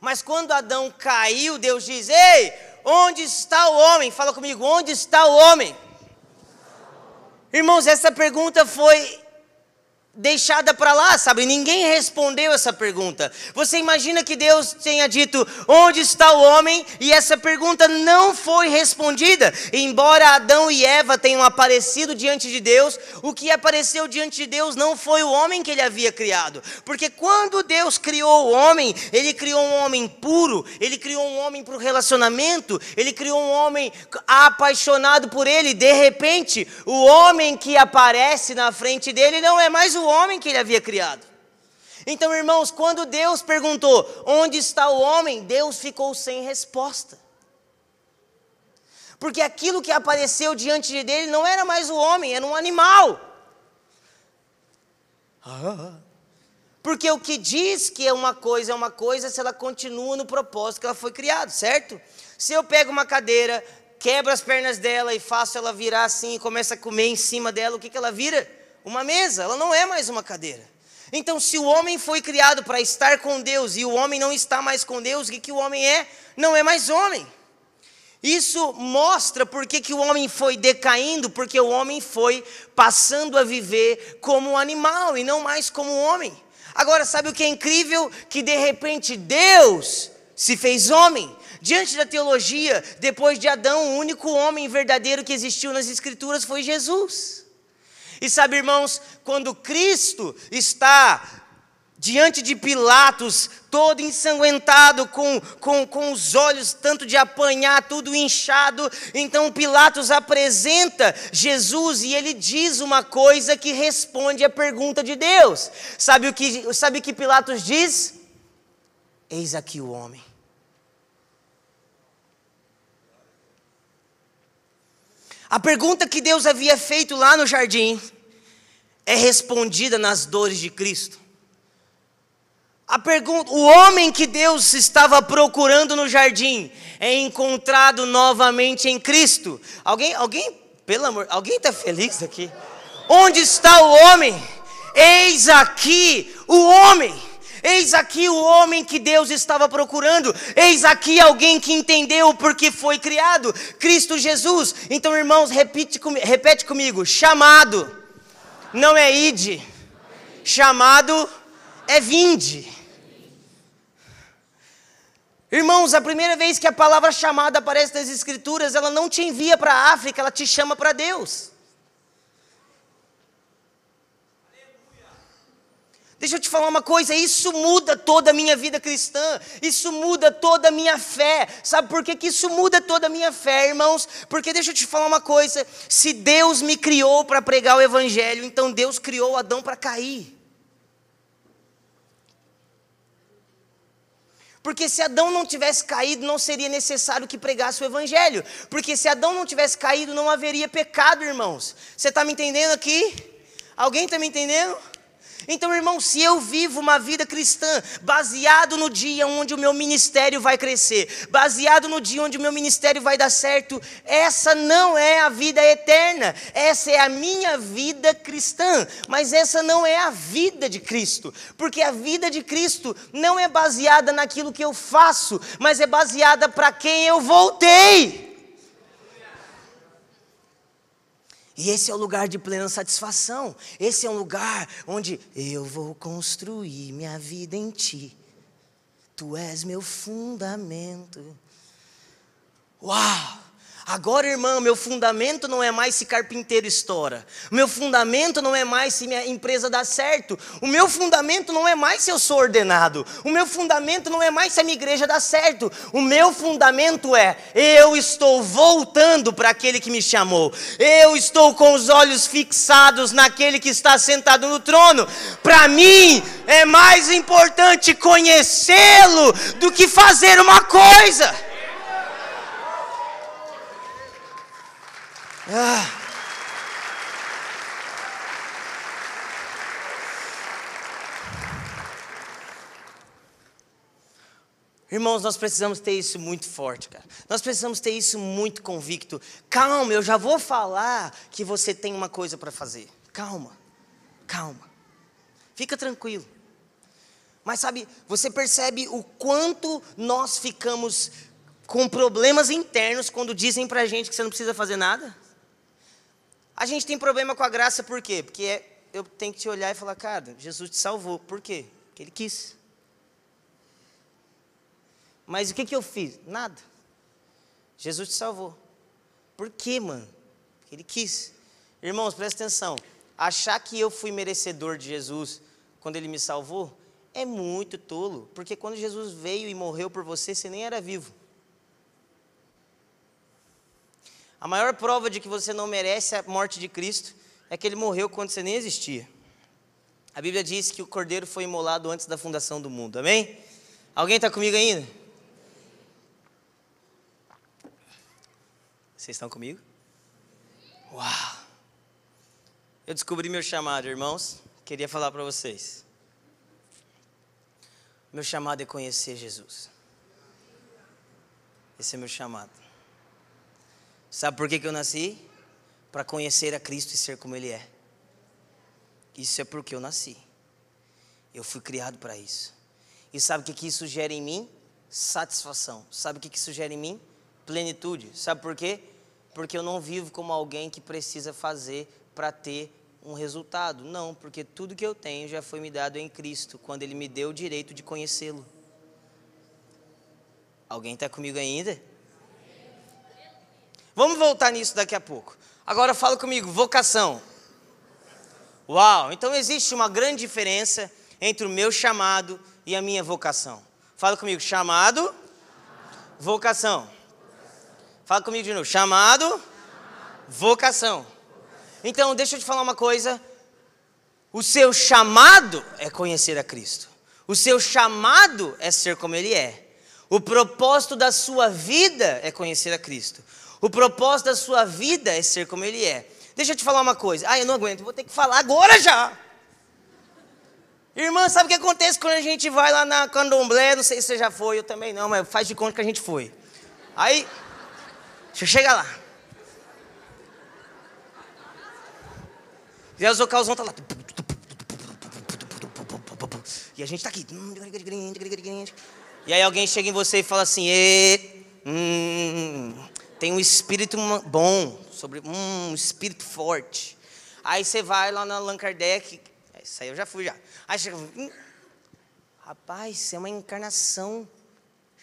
Mas quando Adão caiu, Deus diz: Ei! Onde está o homem? Fala comigo, onde está o homem? Irmãos, essa pergunta foi deixada para lá, sabe? Ninguém respondeu essa pergunta. Você imagina que Deus tenha dito: "Onde está o homem?" e essa pergunta não foi respondida. Embora Adão e Eva tenham aparecido diante de Deus, o que apareceu diante de Deus não foi o homem que ele havia criado. Porque quando Deus criou o homem, ele criou um homem puro, ele criou um homem para o relacionamento, ele criou um homem apaixonado por ele. De repente, o homem que aparece na frente dele não é mais o homem que ele havia criado. Então, irmãos, quando Deus perguntou: Onde está o homem? Deus ficou sem resposta. Porque aquilo que apareceu diante dele não era mais o homem, era um animal. Porque o que diz que é uma coisa é uma coisa se ela continua no propósito que ela foi criada, certo? Se eu pego uma cadeira, quebro as pernas dela e faço ela virar assim e começa a comer em cima dela, o que, que ela vira? uma mesa, ela não é mais uma cadeira. Então, se o homem foi criado para estar com Deus e o homem não está mais com Deus, o que, que o homem é? Não é mais homem. Isso mostra porque que o homem foi decaindo, porque o homem foi passando a viver como um animal e não mais como um homem. Agora, sabe o que é incrível? Que de repente Deus se fez homem. Diante da teologia, depois de Adão, o único homem verdadeiro que existiu nas Escrituras foi Jesus. E sabe, irmãos, quando Cristo está diante de Pilatos, todo ensanguentado, com, com, com os olhos tanto de apanhar, tudo inchado. Então Pilatos apresenta Jesus e ele diz uma coisa que responde à pergunta de Deus. Sabe o que, sabe o que Pilatos diz? Eis aqui o homem. A pergunta que Deus havia feito lá no jardim é respondida nas dores de Cristo. A pergunta, o homem que Deus estava procurando no jardim é encontrado novamente em Cristo. Alguém, alguém, pelo amor, alguém está feliz aqui? Onde está o homem? Eis aqui o homem Eis aqui o homem que Deus estava procurando. Eis aqui alguém que entendeu porque foi criado. Cristo Jesus. Então, irmãos, repete, repete comigo: chamado não é ide, chamado é vinde. Irmãos, a primeira vez que a palavra chamada aparece nas Escrituras, ela não te envia para a África, ela te chama para Deus. Deixa eu te falar uma coisa, isso muda toda a minha vida cristã, isso muda toda a minha fé. Sabe por que, que isso muda toda a minha fé, irmãos? Porque deixa eu te falar uma coisa, se Deus me criou para pregar o evangelho, então Deus criou Adão para cair. Porque se Adão não tivesse caído, não seria necessário que pregasse o Evangelho. Porque se Adão não tivesse caído, não haveria pecado, irmãos. Você está me entendendo aqui? Alguém está me entendendo? Então, irmão, se eu vivo uma vida cristã baseado no dia onde o meu ministério vai crescer, baseado no dia onde o meu ministério vai dar certo, essa não é a vida eterna. Essa é a minha vida cristã, mas essa não é a vida de Cristo, porque a vida de Cristo não é baseada naquilo que eu faço, mas é baseada para quem eu voltei. E esse é o lugar de plena satisfação. Esse é um lugar onde eu vou construir minha vida em ti. Tu és meu fundamento. Uau! Agora, irmão, meu fundamento não é mais se carpinteiro estoura. O meu fundamento não é mais se minha empresa dá certo. O meu fundamento não é mais se eu sou ordenado. O meu fundamento não é mais se a minha igreja dá certo. O meu fundamento é: eu estou voltando para aquele que me chamou. Eu estou com os olhos fixados naquele que está sentado no trono. Para mim, é mais importante conhecê-lo do que fazer uma coisa. Ah. Irmãos, nós precisamos ter isso muito forte, cara. Nós precisamos ter isso muito convicto. Calma, eu já vou falar que você tem uma coisa para fazer. Calma, calma. Fica tranquilo. Mas sabe, você percebe o quanto nós ficamos com problemas internos quando dizem para a gente que você não precisa fazer nada? A gente tem problema com a graça por quê? Porque é, eu tenho que te olhar e falar, cara, Jesus te salvou. Por quê? Porque Ele quis. Mas o que, que eu fiz? Nada. Jesus te salvou. Por quê, mano? Porque Ele quis. Irmãos, presta atenção. Achar que eu fui merecedor de Jesus quando Ele me salvou é muito tolo. Porque quando Jesus veio e morreu por você, você nem era vivo. A maior prova de que você não merece a morte de Cristo é que ele morreu quando você nem existia. A Bíblia diz que o cordeiro foi imolado antes da fundação do mundo, amém? Alguém está comigo ainda? Vocês estão comigo? Uau! Eu descobri meu chamado, irmãos. Queria falar para vocês. Meu chamado é conhecer Jesus. Esse é meu chamado. Sabe por que, que eu nasci? Para conhecer a Cristo e ser como Ele é. Isso é porque eu nasci. Eu fui criado para isso. E sabe o que, que isso gera em mim? Satisfação. Sabe o que, que isso gera em mim? Plenitude. Sabe por quê? Porque eu não vivo como alguém que precisa fazer para ter um resultado. Não, porque tudo que eu tenho já foi me dado em Cristo, quando Ele me deu o direito de conhecê-lo. Alguém está comigo ainda? Vamos voltar nisso daqui a pouco. Agora fala comigo, vocação. Uau, então existe uma grande diferença entre o meu chamado e a minha vocação. Fala comigo, chamado, Vocação. Fala comigo de novo, chamado, Vocação. vocação. Então, deixa eu te falar uma coisa. O seu chamado é conhecer a Cristo. O seu chamado é ser como Ele é. O propósito da sua vida é conhecer a Cristo. O propósito da sua vida é ser como ele é. Deixa eu te falar uma coisa. Ah, eu não aguento, vou ter que falar agora já. Irmã, sabe o que acontece quando a gente vai lá na candomblé? Não sei se você já foi, eu também não, mas faz de conta que a gente foi. Aí, eu chega lá. E aí o Zocalzão tá lá. E a gente tá aqui. E aí alguém chega em você e fala assim: e. hum, tem um espírito bom, sobre hum, um espírito forte. Aí você vai lá na Allan Kardec, isso aí eu já fui já. Aí chega, hum, rapaz, você é uma encarnação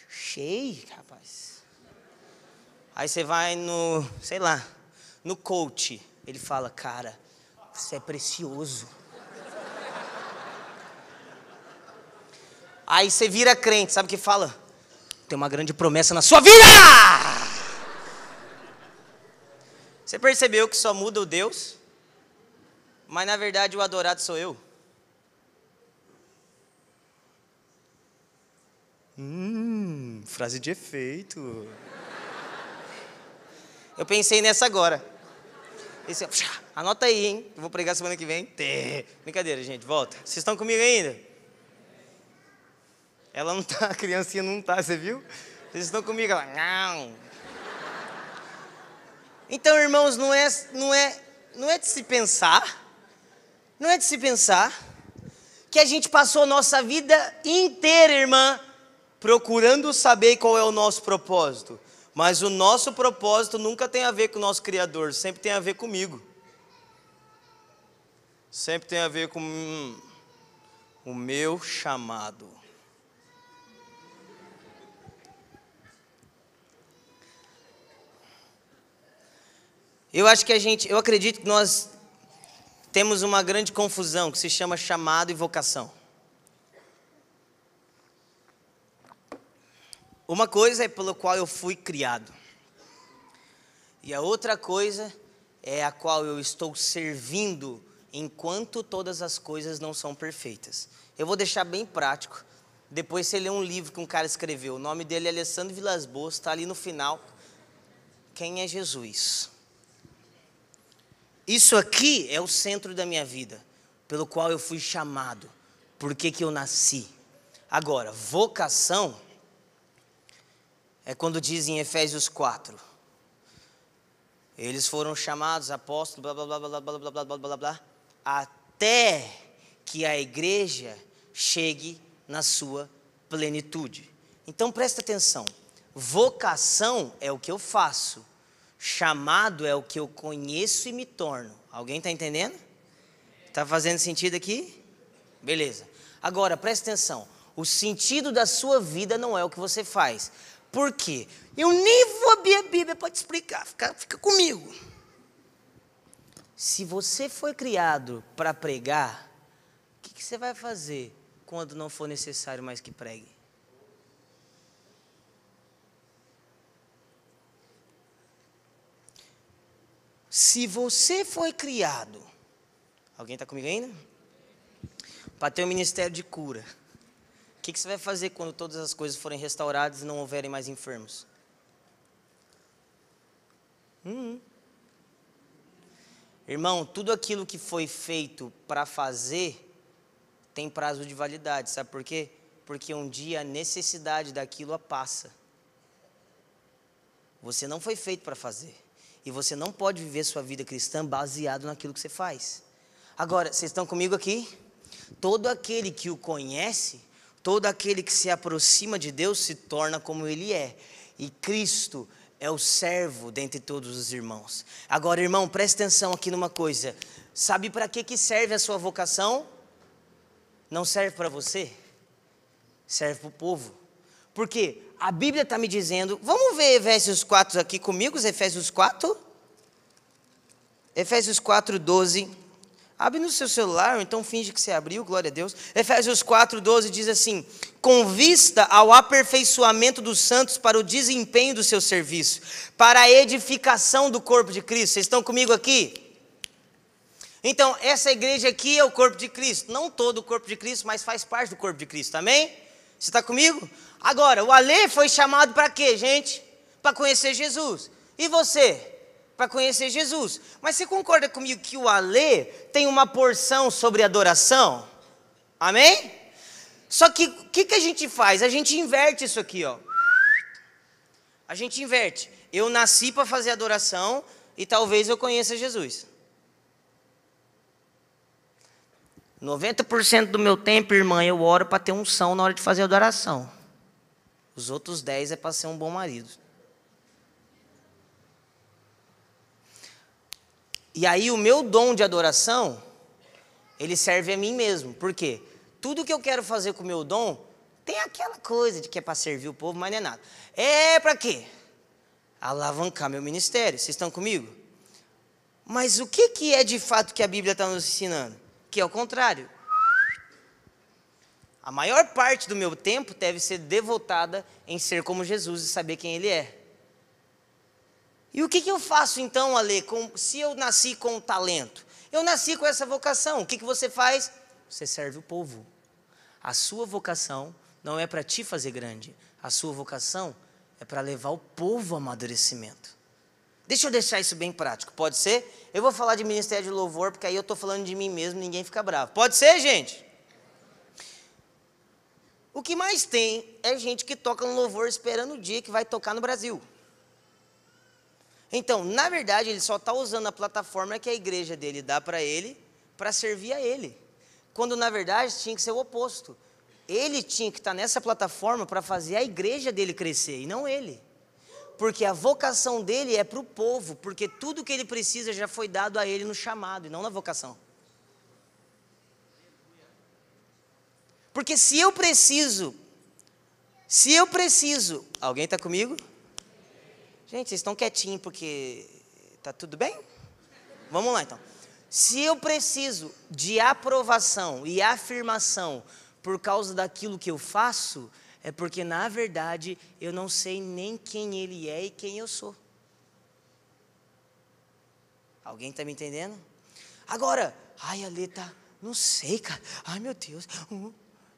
cheia, rapaz. Aí você vai no, sei lá, no coach, ele fala, cara, você é precioso. Aí você vira crente, sabe o que fala? Tem uma grande promessa na sua vida! Você percebeu que só muda o Deus? Mas na verdade o adorado sou eu. Hum, frase de efeito. Eu pensei nessa agora. Esse, é anota aí, hein? Eu vou pregar semana que vem. Tê. Brincadeira, gente, volta. Vocês estão comigo ainda? Ela não tá, a criancinha não tá, você viu? Vocês estão comigo? Ela, não. Então, irmãos, não é, não é, não é de se pensar, não é de se pensar que a gente passou nossa vida inteira, irmã, procurando saber qual é o nosso propósito. Mas o nosso propósito nunca tem a ver com o nosso Criador, sempre tem a ver comigo. Sempre tem a ver com hum, o meu chamado. Eu acho que a gente, eu acredito que nós temos uma grande confusão que se chama chamado e vocação. Uma coisa é pelo qual eu fui criado. E a outra coisa é a qual eu estou servindo enquanto todas as coisas não são perfeitas. Eu vou deixar bem prático. Depois você lê um livro que um cara escreveu. O nome dele é Alessandro Vilas Boas, está ali no final. Quem é Jesus? Isso aqui é o centro da minha vida, pelo qual eu fui chamado, porque que eu nasci. Agora, vocação é quando diz em Efésios 4. Eles foram chamados apóstolos, blá blá blá blá blá blá blá blá blá blá, até que a igreja chegue na sua plenitude. Então presta atenção. Vocação é o que eu faço Chamado é o que eu conheço e me torno. Alguém está entendendo? Está fazendo sentido aqui? Beleza. Agora, preste atenção. O sentido da sua vida não é o que você faz. Por quê? Eu nem vou abrir a Bíblia para te explicar. Fica, fica comigo. Se você foi criado para pregar, o que, que você vai fazer quando não for necessário mais que pregue? Se você foi criado, alguém está comigo ainda? Para ter um ministério de cura, o que, que você vai fazer quando todas as coisas forem restauradas e não houverem mais enfermos? Hum. Irmão, tudo aquilo que foi feito para fazer tem prazo de validade, sabe por quê? Porque um dia a necessidade daquilo a passa. Você não foi feito para fazer. E você não pode viver sua vida cristã baseado naquilo que você faz. Agora, vocês estão comigo aqui? Todo aquele que o conhece, todo aquele que se aproxima de Deus se torna como ele é. E Cristo é o servo dentre todos os irmãos. Agora, irmão, preste atenção aqui numa coisa. Sabe para que, que serve a sua vocação? Não serve para você, serve para o povo. Por quê? a Bíblia está me dizendo, vamos ver Efésios 4 aqui comigo, Efésios 4? Efésios 4, 12. Abre no seu celular, então finge que você abriu, glória a Deus. Efésios 4, 12 diz assim: com vista ao aperfeiçoamento dos santos para o desempenho do seu serviço, para a edificação do corpo de Cristo. Vocês estão comigo aqui? Então, essa igreja aqui é o corpo de Cristo. Não todo o corpo de Cristo, mas faz parte do corpo de Cristo, amém? Você está comigo? Agora, o Ale foi chamado para quê, gente? Para conhecer Jesus. E você? Para conhecer Jesus. Mas você concorda comigo que o Ale tem uma porção sobre adoração? Amém? Só que o que, que a gente faz? A gente inverte isso aqui, ó. A gente inverte. Eu nasci para fazer adoração e talvez eu conheça Jesus. 90% do meu tempo, irmã, eu oro para ter unção na hora de fazer adoração. Os outros dez é para ser um bom marido. E aí o meu dom de adoração, ele serve a mim mesmo. Por quê? Tudo que eu quero fazer com o meu dom, tem aquela coisa de que é para servir o povo, mas não é nada. É para quê? Alavancar meu ministério. Vocês estão comigo? Mas o que, que é de fato que a Bíblia está nos ensinando? Que é o contrário. A maior parte do meu tempo deve ser devotada em ser como Jesus e saber quem Ele é. E o que, que eu faço então, Ale, com, se eu nasci com talento? Eu nasci com essa vocação. O que, que você faz? Você serve o povo. A sua vocação não é para te fazer grande. A sua vocação é para levar o povo ao amadurecimento. Deixa eu deixar isso bem prático, pode ser? Eu vou falar de ministério de louvor, porque aí eu estou falando de mim mesmo, ninguém fica bravo. Pode ser, gente? O que mais tem é gente que toca no louvor esperando o dia que vai tocar no Brasil. Então, na verdade, ele só está usando a plataforma que a igreja dele dá para ele, para servir a ele. Quando, na verdade, tinha que ser o oposto. Ele tinha que estar tá nessa plataforma para fazer a igreja dele crescer, e não ele. Porque a vocação dele é para o povo, porque tudo que ele precisa já foi dado a ele no chamado, e não na vocação. Porque se eu preciso, se eu preciso, alguém está comigo? Gente, vocês estão quietinhos porque tá tudo bem? Vamos lá então. Se eu preciso de aprovação e afirmação por causa daquilo que eu faço, é porque na verdade eu não sei nem quem ele é e quem eu sou. Alguém está me entendendo? Agora, ai, Aleta, tá, não sei, cara. Ai, meu Deus. Uh.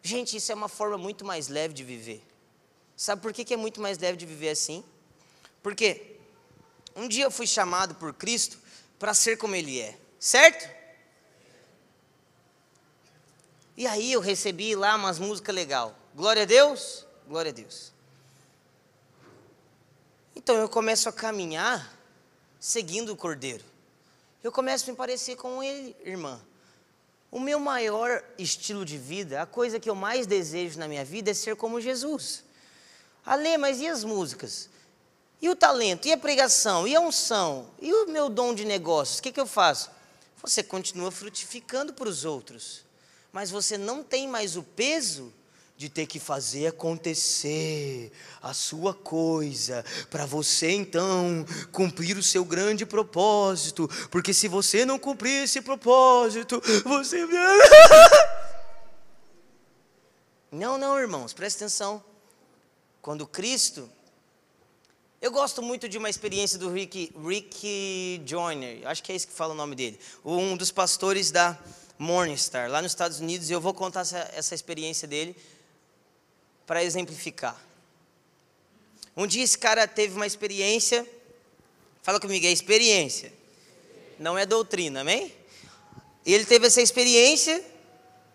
Gente, isso é uma forma muito mais leve de viver. Sabe por que, é muito mais leve de viver assim? Porque um dia eu fui chamado por Cristo para ser como Ele é, certo? E aí eu recebi lá umas músicas legal. Glória a Deus, glória a Deus. Então eu começo a caminhar seguindo o Cordeiro. Eu começo a me parecer com ele, irmã. O meu maior estilo de vida, a coisa que eu mais desejo na minha vida é ser como Jesus. Ale, mas e as músicas? E o talento? E a pregação? E a unção? E o meu dom de negócios? O que, que eu faço? Você continua frutificando para os outros, mas você não tem mais o peso de ter que fazer acontecer a sua coisa, para você então cumprir o seu grande propósito, porque se você não cumprir esse propósito, você. Não, não, irmãos, presta atenção. Quando Cristo. Eu gosto muito de uma experiência do Rick, Rick Joyner, acho que é isso que fala o nome dele, um dos pastores da Morningstar, lá nos Estados Unidos, e eu vou contar essa, essa experiência dele, para exemplificar. Um dia esse cara teve uma experiência, fala comigo, é experiência, não é doutrina, amém? Ele teve essa experiência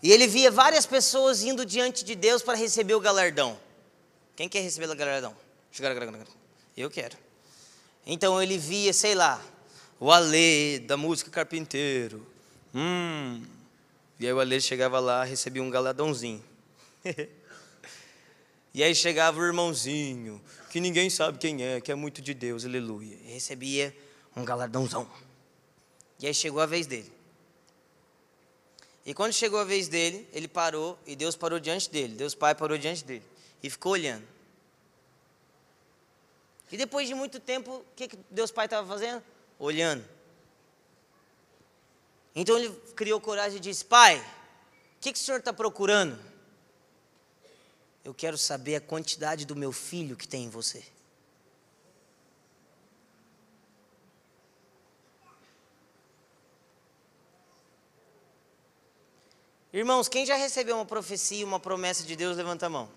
e ele via várias pessoas indo diante de Deus para receber o galardão. Quem quer receber o galardão? Eu quero. Então ele via, sei lá, o Ale da música Carpinteiro. Hum. E aí o Ale chegava lá, recebia um galardãozinho. E aí chegava o irmãozinho, que ninguém sabe quem é, que é muito de Deus, aleluia. E recebia um galardãozão. E aí chegou a vez dele. E quando chegou a vez dele, ele parou e Deus parou diante dele. Deus Pai parou diante dele e ficou olhando. E depois de muito tempo, o que, que Deus Pai estava fazendo? Olhando. Então ele criou coragem e disse: Pai, o que, que o senhor está procurando? Eu quero saber a quantidade do meu filho que tem em você. Irmãos, quem já recebeu uma profecia, uma promessa de Deus, levanta a mão.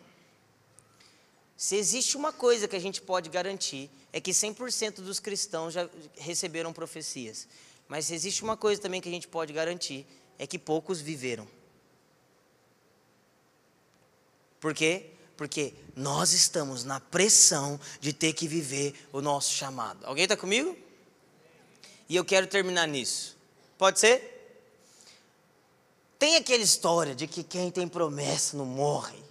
Se existe uma coisa que a gente pode garantir, é que 100% dos cristãos já receberam profecias. Mas se existe uma coisa também que a gente pode garantir, é que poucos viveram. Por quê? Porque nós estamos na pressão de ter que viver o nosso chamado. Alguém está comigo? E eu quero terminar nisso. Pode ser? Tem aquela história de que quem tem promessa não morre.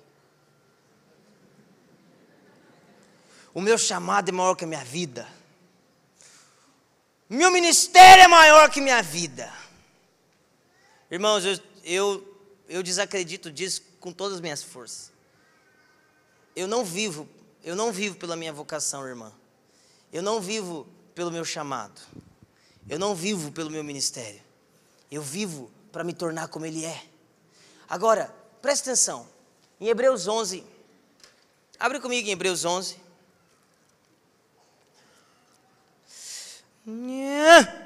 O meu chamado é maior que a minha vida. Meu ministério é maior que minha vida. Irmãos, eu, eu, eu desacredito disso com todas as minhas forças eu não vivo, eu não vivo pela minha vocação, irmã. Eu não vivo pelo meu chamado. Eu não vivo pelo meu ministério. Eu vivo para me tornar como ele é. Agora, preste atenção. Em Hebreus 11, abre comigo em Hebreus 11. Yeah.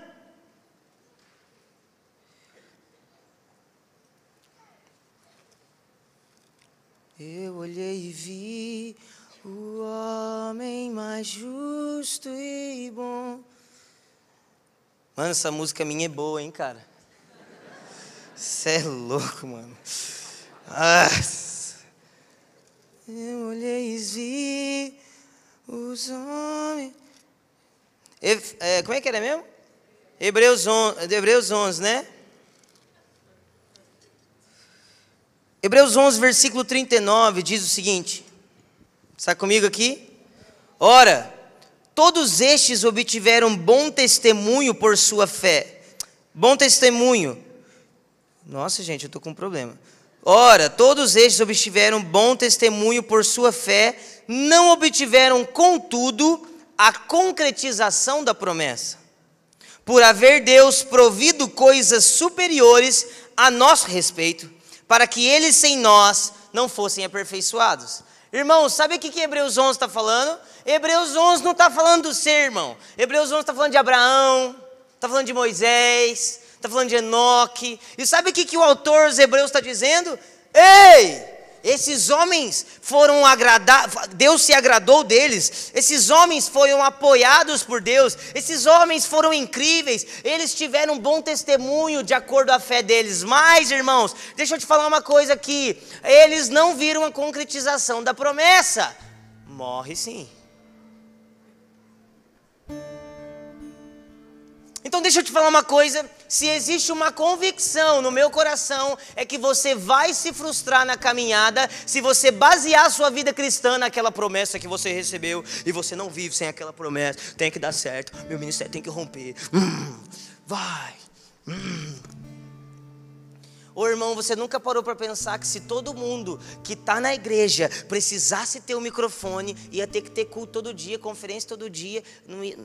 Eu olhei e vi o homem mais justo e bom. Mano, essa música minha é boa, hein, cara? Você é louco, mano. Ah. Eu olhei e vi os homens. É, como é que era mesmo? Hebreus 11, Hebreus 11 né? Hebreus 11, versículo 39 diz o seguinte: está comigo aqui? Ora, todos estes obtiveram bom testemunho por sua fé. Bom testemunho. Nossa, gente, eu estou com um problema. Ora, todos estes obtiveram bom testemunho por sua fé, não obtiveram, contudo, a concretização da promessa, por haver Deus provido coisas superiores a nosso respeito para que eles sem nós não fossem aperfeiçoados. Irmãos, sabe o que, que Hebreus 11 está falando? Hebreus 11 não está falando do ser, irmão. Hebreus 11 está falando de Abraão, está falando de Moisés, está falando de Enoque. E sabe o que, que o autor, os Hebreus, está dizendo? Ei, esses homens foram agradados, Deus se agradou deles. Esses homens foram apoiados por Deus. Esses homens foram incríveis. Eles tiveram um bom testemunho de acordo à fé deles. Mas, irmãos, deixa eu te falar uma coisa aqui. Eles não viram a concretização da promessa. Morre sim. Então deixa eu te falar uma coisa, se existe uma convicção no meu coração é que você vai se frustrar na caminhada se você basear sua vida cristã naquela promessa que você recebeu e você não vive sem aquela promessa. Tem que dar certo, meu ministério tem que romper. Hum, vai. Hum. Ô irmão, você nunca parou para pensar que se todo mundo que está na igreja precisasse ter um microfone, ia ter que ter culto todo dia, conferência todo dia, não ia...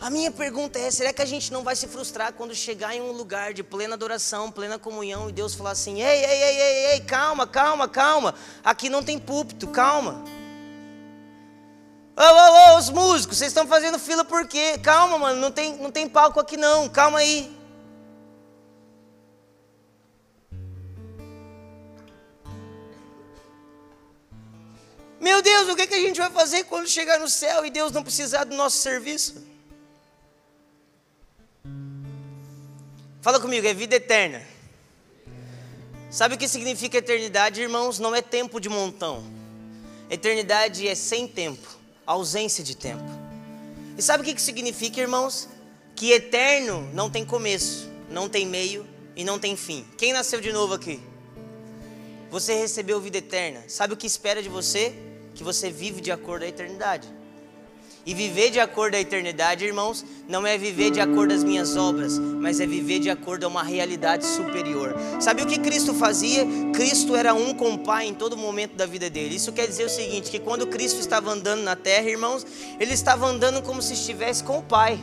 A minha pergunta é: será que a gente não vai se frustrar quando chegar em um lugar de plena adoração, plena comunhão e Deus falar assim: ei, ei, ei, ei, ei, calma, calma, calma, aqui não tem púlpito, calma. Ô, ô, ô, os músicos, vocês estão fazendo fila por quê? Calma, mano, não tem, não tem palco aqui não, calma aí. Meu Deus, o que, é que a gente vai fazer quando chegar no céu e Deus não precisar do nosso serviço? Fala comigo, é vida eterna. Sabe o que significa eternidade, irmãos? Não é tempo de montão. Eternidade é sem tempo, ausência de tempo. E sabe o que significa, irmãos? Que eterno não tem começo, não tem meio e não tem fim. Quem nasceu de novo aqui? Você recebeu vida eterna. Sabe o que espera de você? Que você vive de acordo à eternidade. E viver de acordo à eternidade, irmãos, não é viver de acordo às minhas obras, mas é viver de acordo a uma realidade superior. Sabe o que Cristo fazia? Cristo era um com o Pai em todo momento da vida dele. Isso quer dizer o seguinte: que quando Cristo estava andando na terra, irmãos, ele estava andando como se estivesse com o Pai.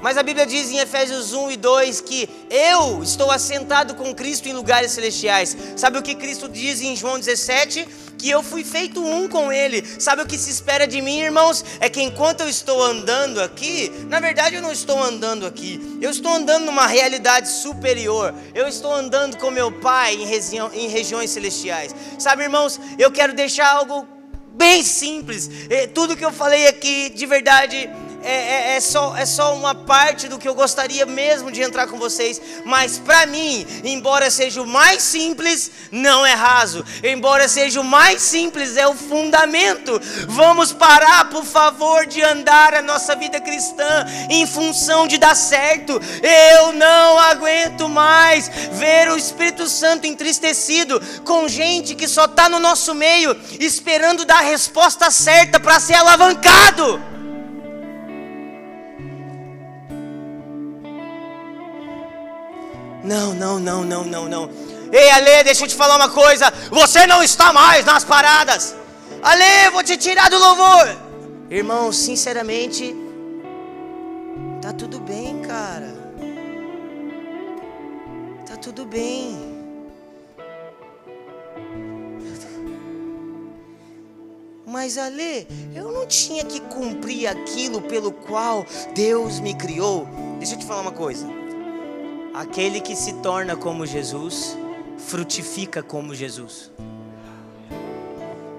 Mas a Bíblia diz em Efésios 1 e 2 que eu estou assentado com Cristo em lugares celestiais. Sabe o que Cristo diz em João 17? Que eu fui feito um com Ele. Sabe o que se espera de mim, irmãos? É que enquanto eu estou andando aqui, na verdade eu não estou andando aqui, eu estou andando numa realidade superior. Eu estou andando com meu Pai em, regi em regiões celestiais. Sabe, irmãos, eu quero deixar algo bem simples. Eh, tudo que eu falei aqui, de verdade é, é, é, só, é só uma parte do que eu gostaria mesmo de entrar com vocês, mas para mim, embora seja o mais simples, não é raso, embora seja o mais simples, é o fundamento. Vamos parar, por favor, de andar a nossa vida cristã em função de dar certo. Eu não aguento mais ver o Espírito Santo entristecido com gente que só está no nosso meio esperando dar a resposta certa para ser alavancado. Não, não, não, não, não, não. Ei, Ale, deixa eu te falar uma coisa. Você não está mais nas paradas. Ale, vou te tirar do louvor. Irmão, sinceramente, tá tudo bem, cara. Tá tudo bem. Mas Ale, eu não tinha que cumprir aquilo pelo qual Deus me criou. Deixa eu te falar uma coisa. Aquele que se torna como Jesus, frutifica como Jesus.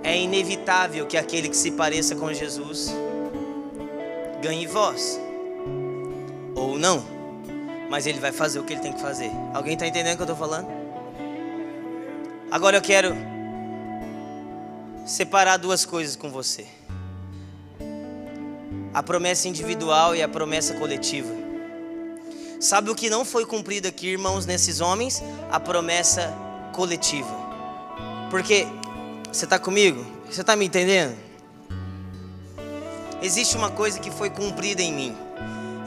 É inevitável que aquele que se pareça com Jesus ganhe voz. Ou não. Mas ele vai fazer o que ele tem que fazer. Alguém está entendendo o que eu estou falando? Agora eu quero separar duas coisas com você: a promessa individual e a promessa coletiva. Sabe o que não foi cumprido aqui, irmãos, nesses homens? A promessa coletiva. Porque você está comigo? Você está me entendendo? Existe uma coisa que foi cumprida em mim.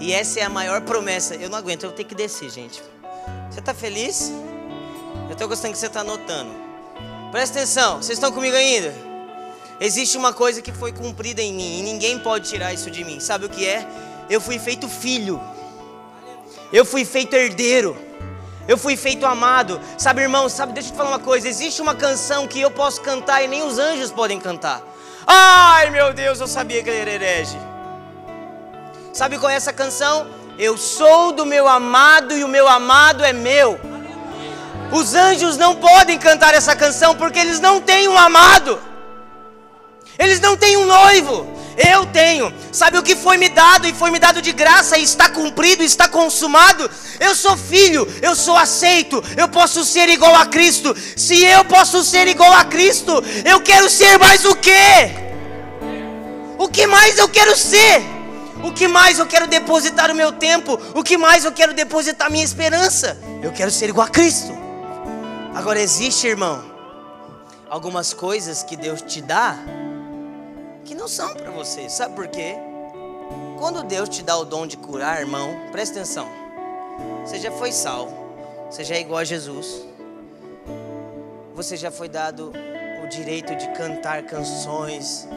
E essa é a maior promessa. Eu não aguento, eu tenho que descer, gente. Você está feliz? Eu estou gostando que você está anotando. Presta atenção, vocês estão comigo ainda? Existe uma coisa que foi cumprida em mim e ninguém pode tirar isso de mim. Sabe o que é? Eu fui feito filho. Eu fui feito herdeiro. Eu fui feito amado. Sabe, irmão, sabe, deixa eu te falar uma coisa. Existe uma canção que eu posso cantar e nem os anjos podem cantar. Ai, meu Deus, eu sabia que ele era herege. Sabe qual é essa canção? Eu sou do meu amado e o meu amado é meu. Os anjos não podem cantar essa canção porque eles não têm um amado. Eles não têm um noivo. Eu tenho. Sabe o que foi me dado e foi me dado de graça e está cumprido, está consumado? Eu sou filho, eu sou aceito, eu posso ser igual a Cristo. Se eu posso ser igual a Cristo, eu quero ser mais o quê? O que mais eu quero ser? O que mais eu quero depositar o meu tempo? O que mais eu quero depositar minha esperança? Eu quero ser igual a Cristo. Agora existe, irmão, algumas coisas que Deus te dá que não são para você. Sabe por quê? Quando Deus te dá o dom de curar, irmão, presta atenção. Você já foi salvo, você já é igual a Jesus, você já foi dado o direito de cantar canções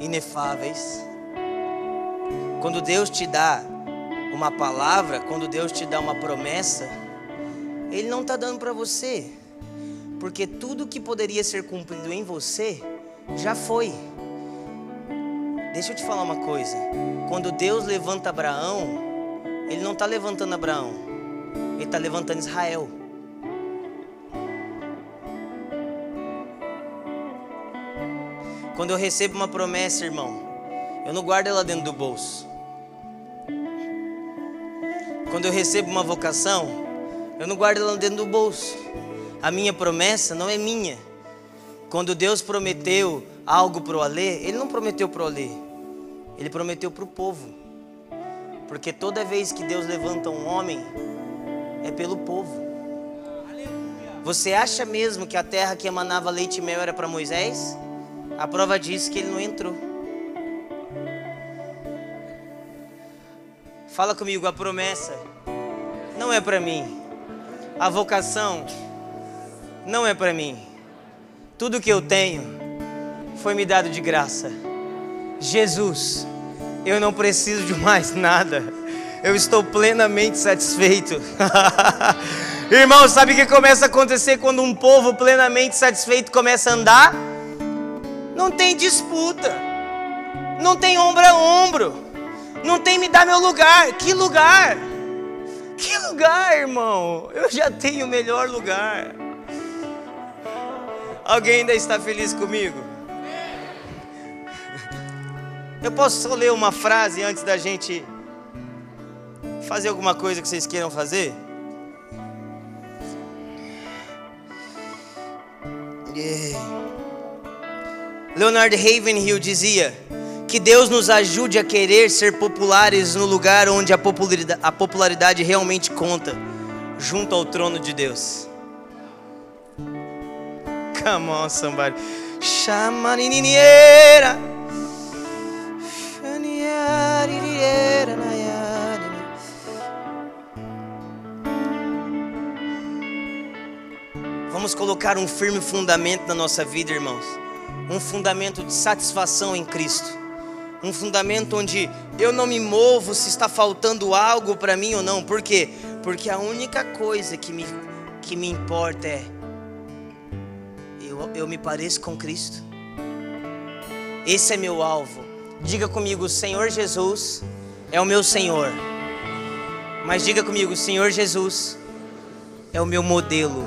inefáveis. Quando Deus te dá uma palavra, quando Deus te dá uma promessa, Ele não está dando para você, porque tudo que poderia ser cumprido em você já foi. Deixa eu te falar uma coisa. Quando Deus levanta Abraão, Ele não está levantando Abraão, Ele está levantando Israel. Quando eu recebo uma promessa, irmão, eu não guardo ela dentro do bolso. Quando eu recebo uma vocação, eu não guardo ela dentro do bolso. A minha promessa não é minha. Quando Deus prometeu algo para o Alê, Ele não prometeu para o Alê, ele prometeu para o povo. Porque toda vez que Deus levanta um homem, é pelo povo. Você acha mesmo que a terra que emanava leite e mel era para Moisés? A prova diz é que ele não entrou. Fala comigo, a promessa não é para mim. A vocação não é para mim. Tudo que eu tenho foi me dado de graça. Jesus, eu não preciso de mais nada, eu estou plenamente satisfeito. Irmão, sabe o que começa a acontecer quando um povo plenamente satisfeito começa a andar? Não tem disputa, não tem ombro a ombro, não tem me dar meu lugar. Que lugar? Que lugar, irmão? Eu já tenho o melhor lugar. Alguém ainda está feliz comigo? Eu posso só ler uma frase antes da gente fazer alguma coisa que vocês queiram fazer? Yeah. É. Leonard Ravenhill dizia: Que Deus nos ajude a querer ser populares no lugar onde a popularidade, realmente conta, junto ao trono de Deus. Come on, somebody. Chama Vamos colocar um firme fundamento na nossa vida, irmãos. Um fundamento de satisfação em Cristo. Um fundamento onde eu não me movo se está faltando algo para mim ou não. Por quê? Porque a única coisa que me, que me importa é eu, eu me pareço com Cristo. Esse é meu alvo. Diga comigo, Senhor Jesus é o meu Senhor. Mas diga comigo, Senhor Jesus é o meu modelo.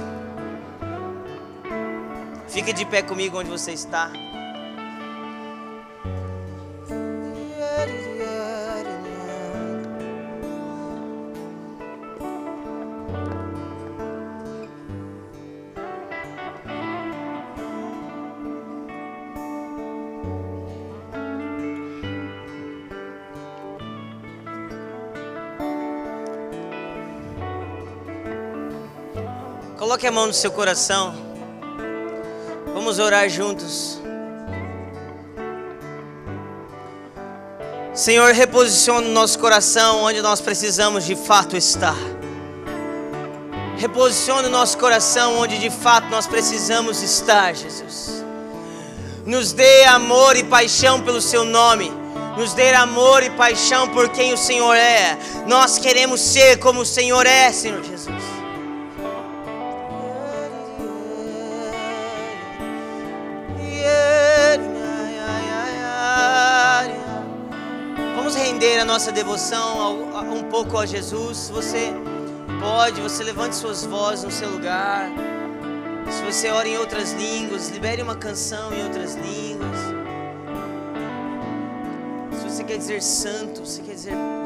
Fique de pé comigo onde você está. Coloque a mão no seu coração. Vamos orar juntos. Senhor, reposicione o nosso coração onde nós precisamos de fato estar. Reposicione o nosso coração onde de fato nós precisamos estar, Jesus. Nos dê amor e paixão pelo Seu nome. Nos dê amor e paixão por quem o Senhor é. Nós queremos ser como o Senhor é, Senhor Jesus. nossa devoção um pouco a Jesus, você pode, você levante suas vozes no seu lugar. Se você ora em outras línguas, libere uma canção em outras línguas. Se você quer dizer santo, você quer dizer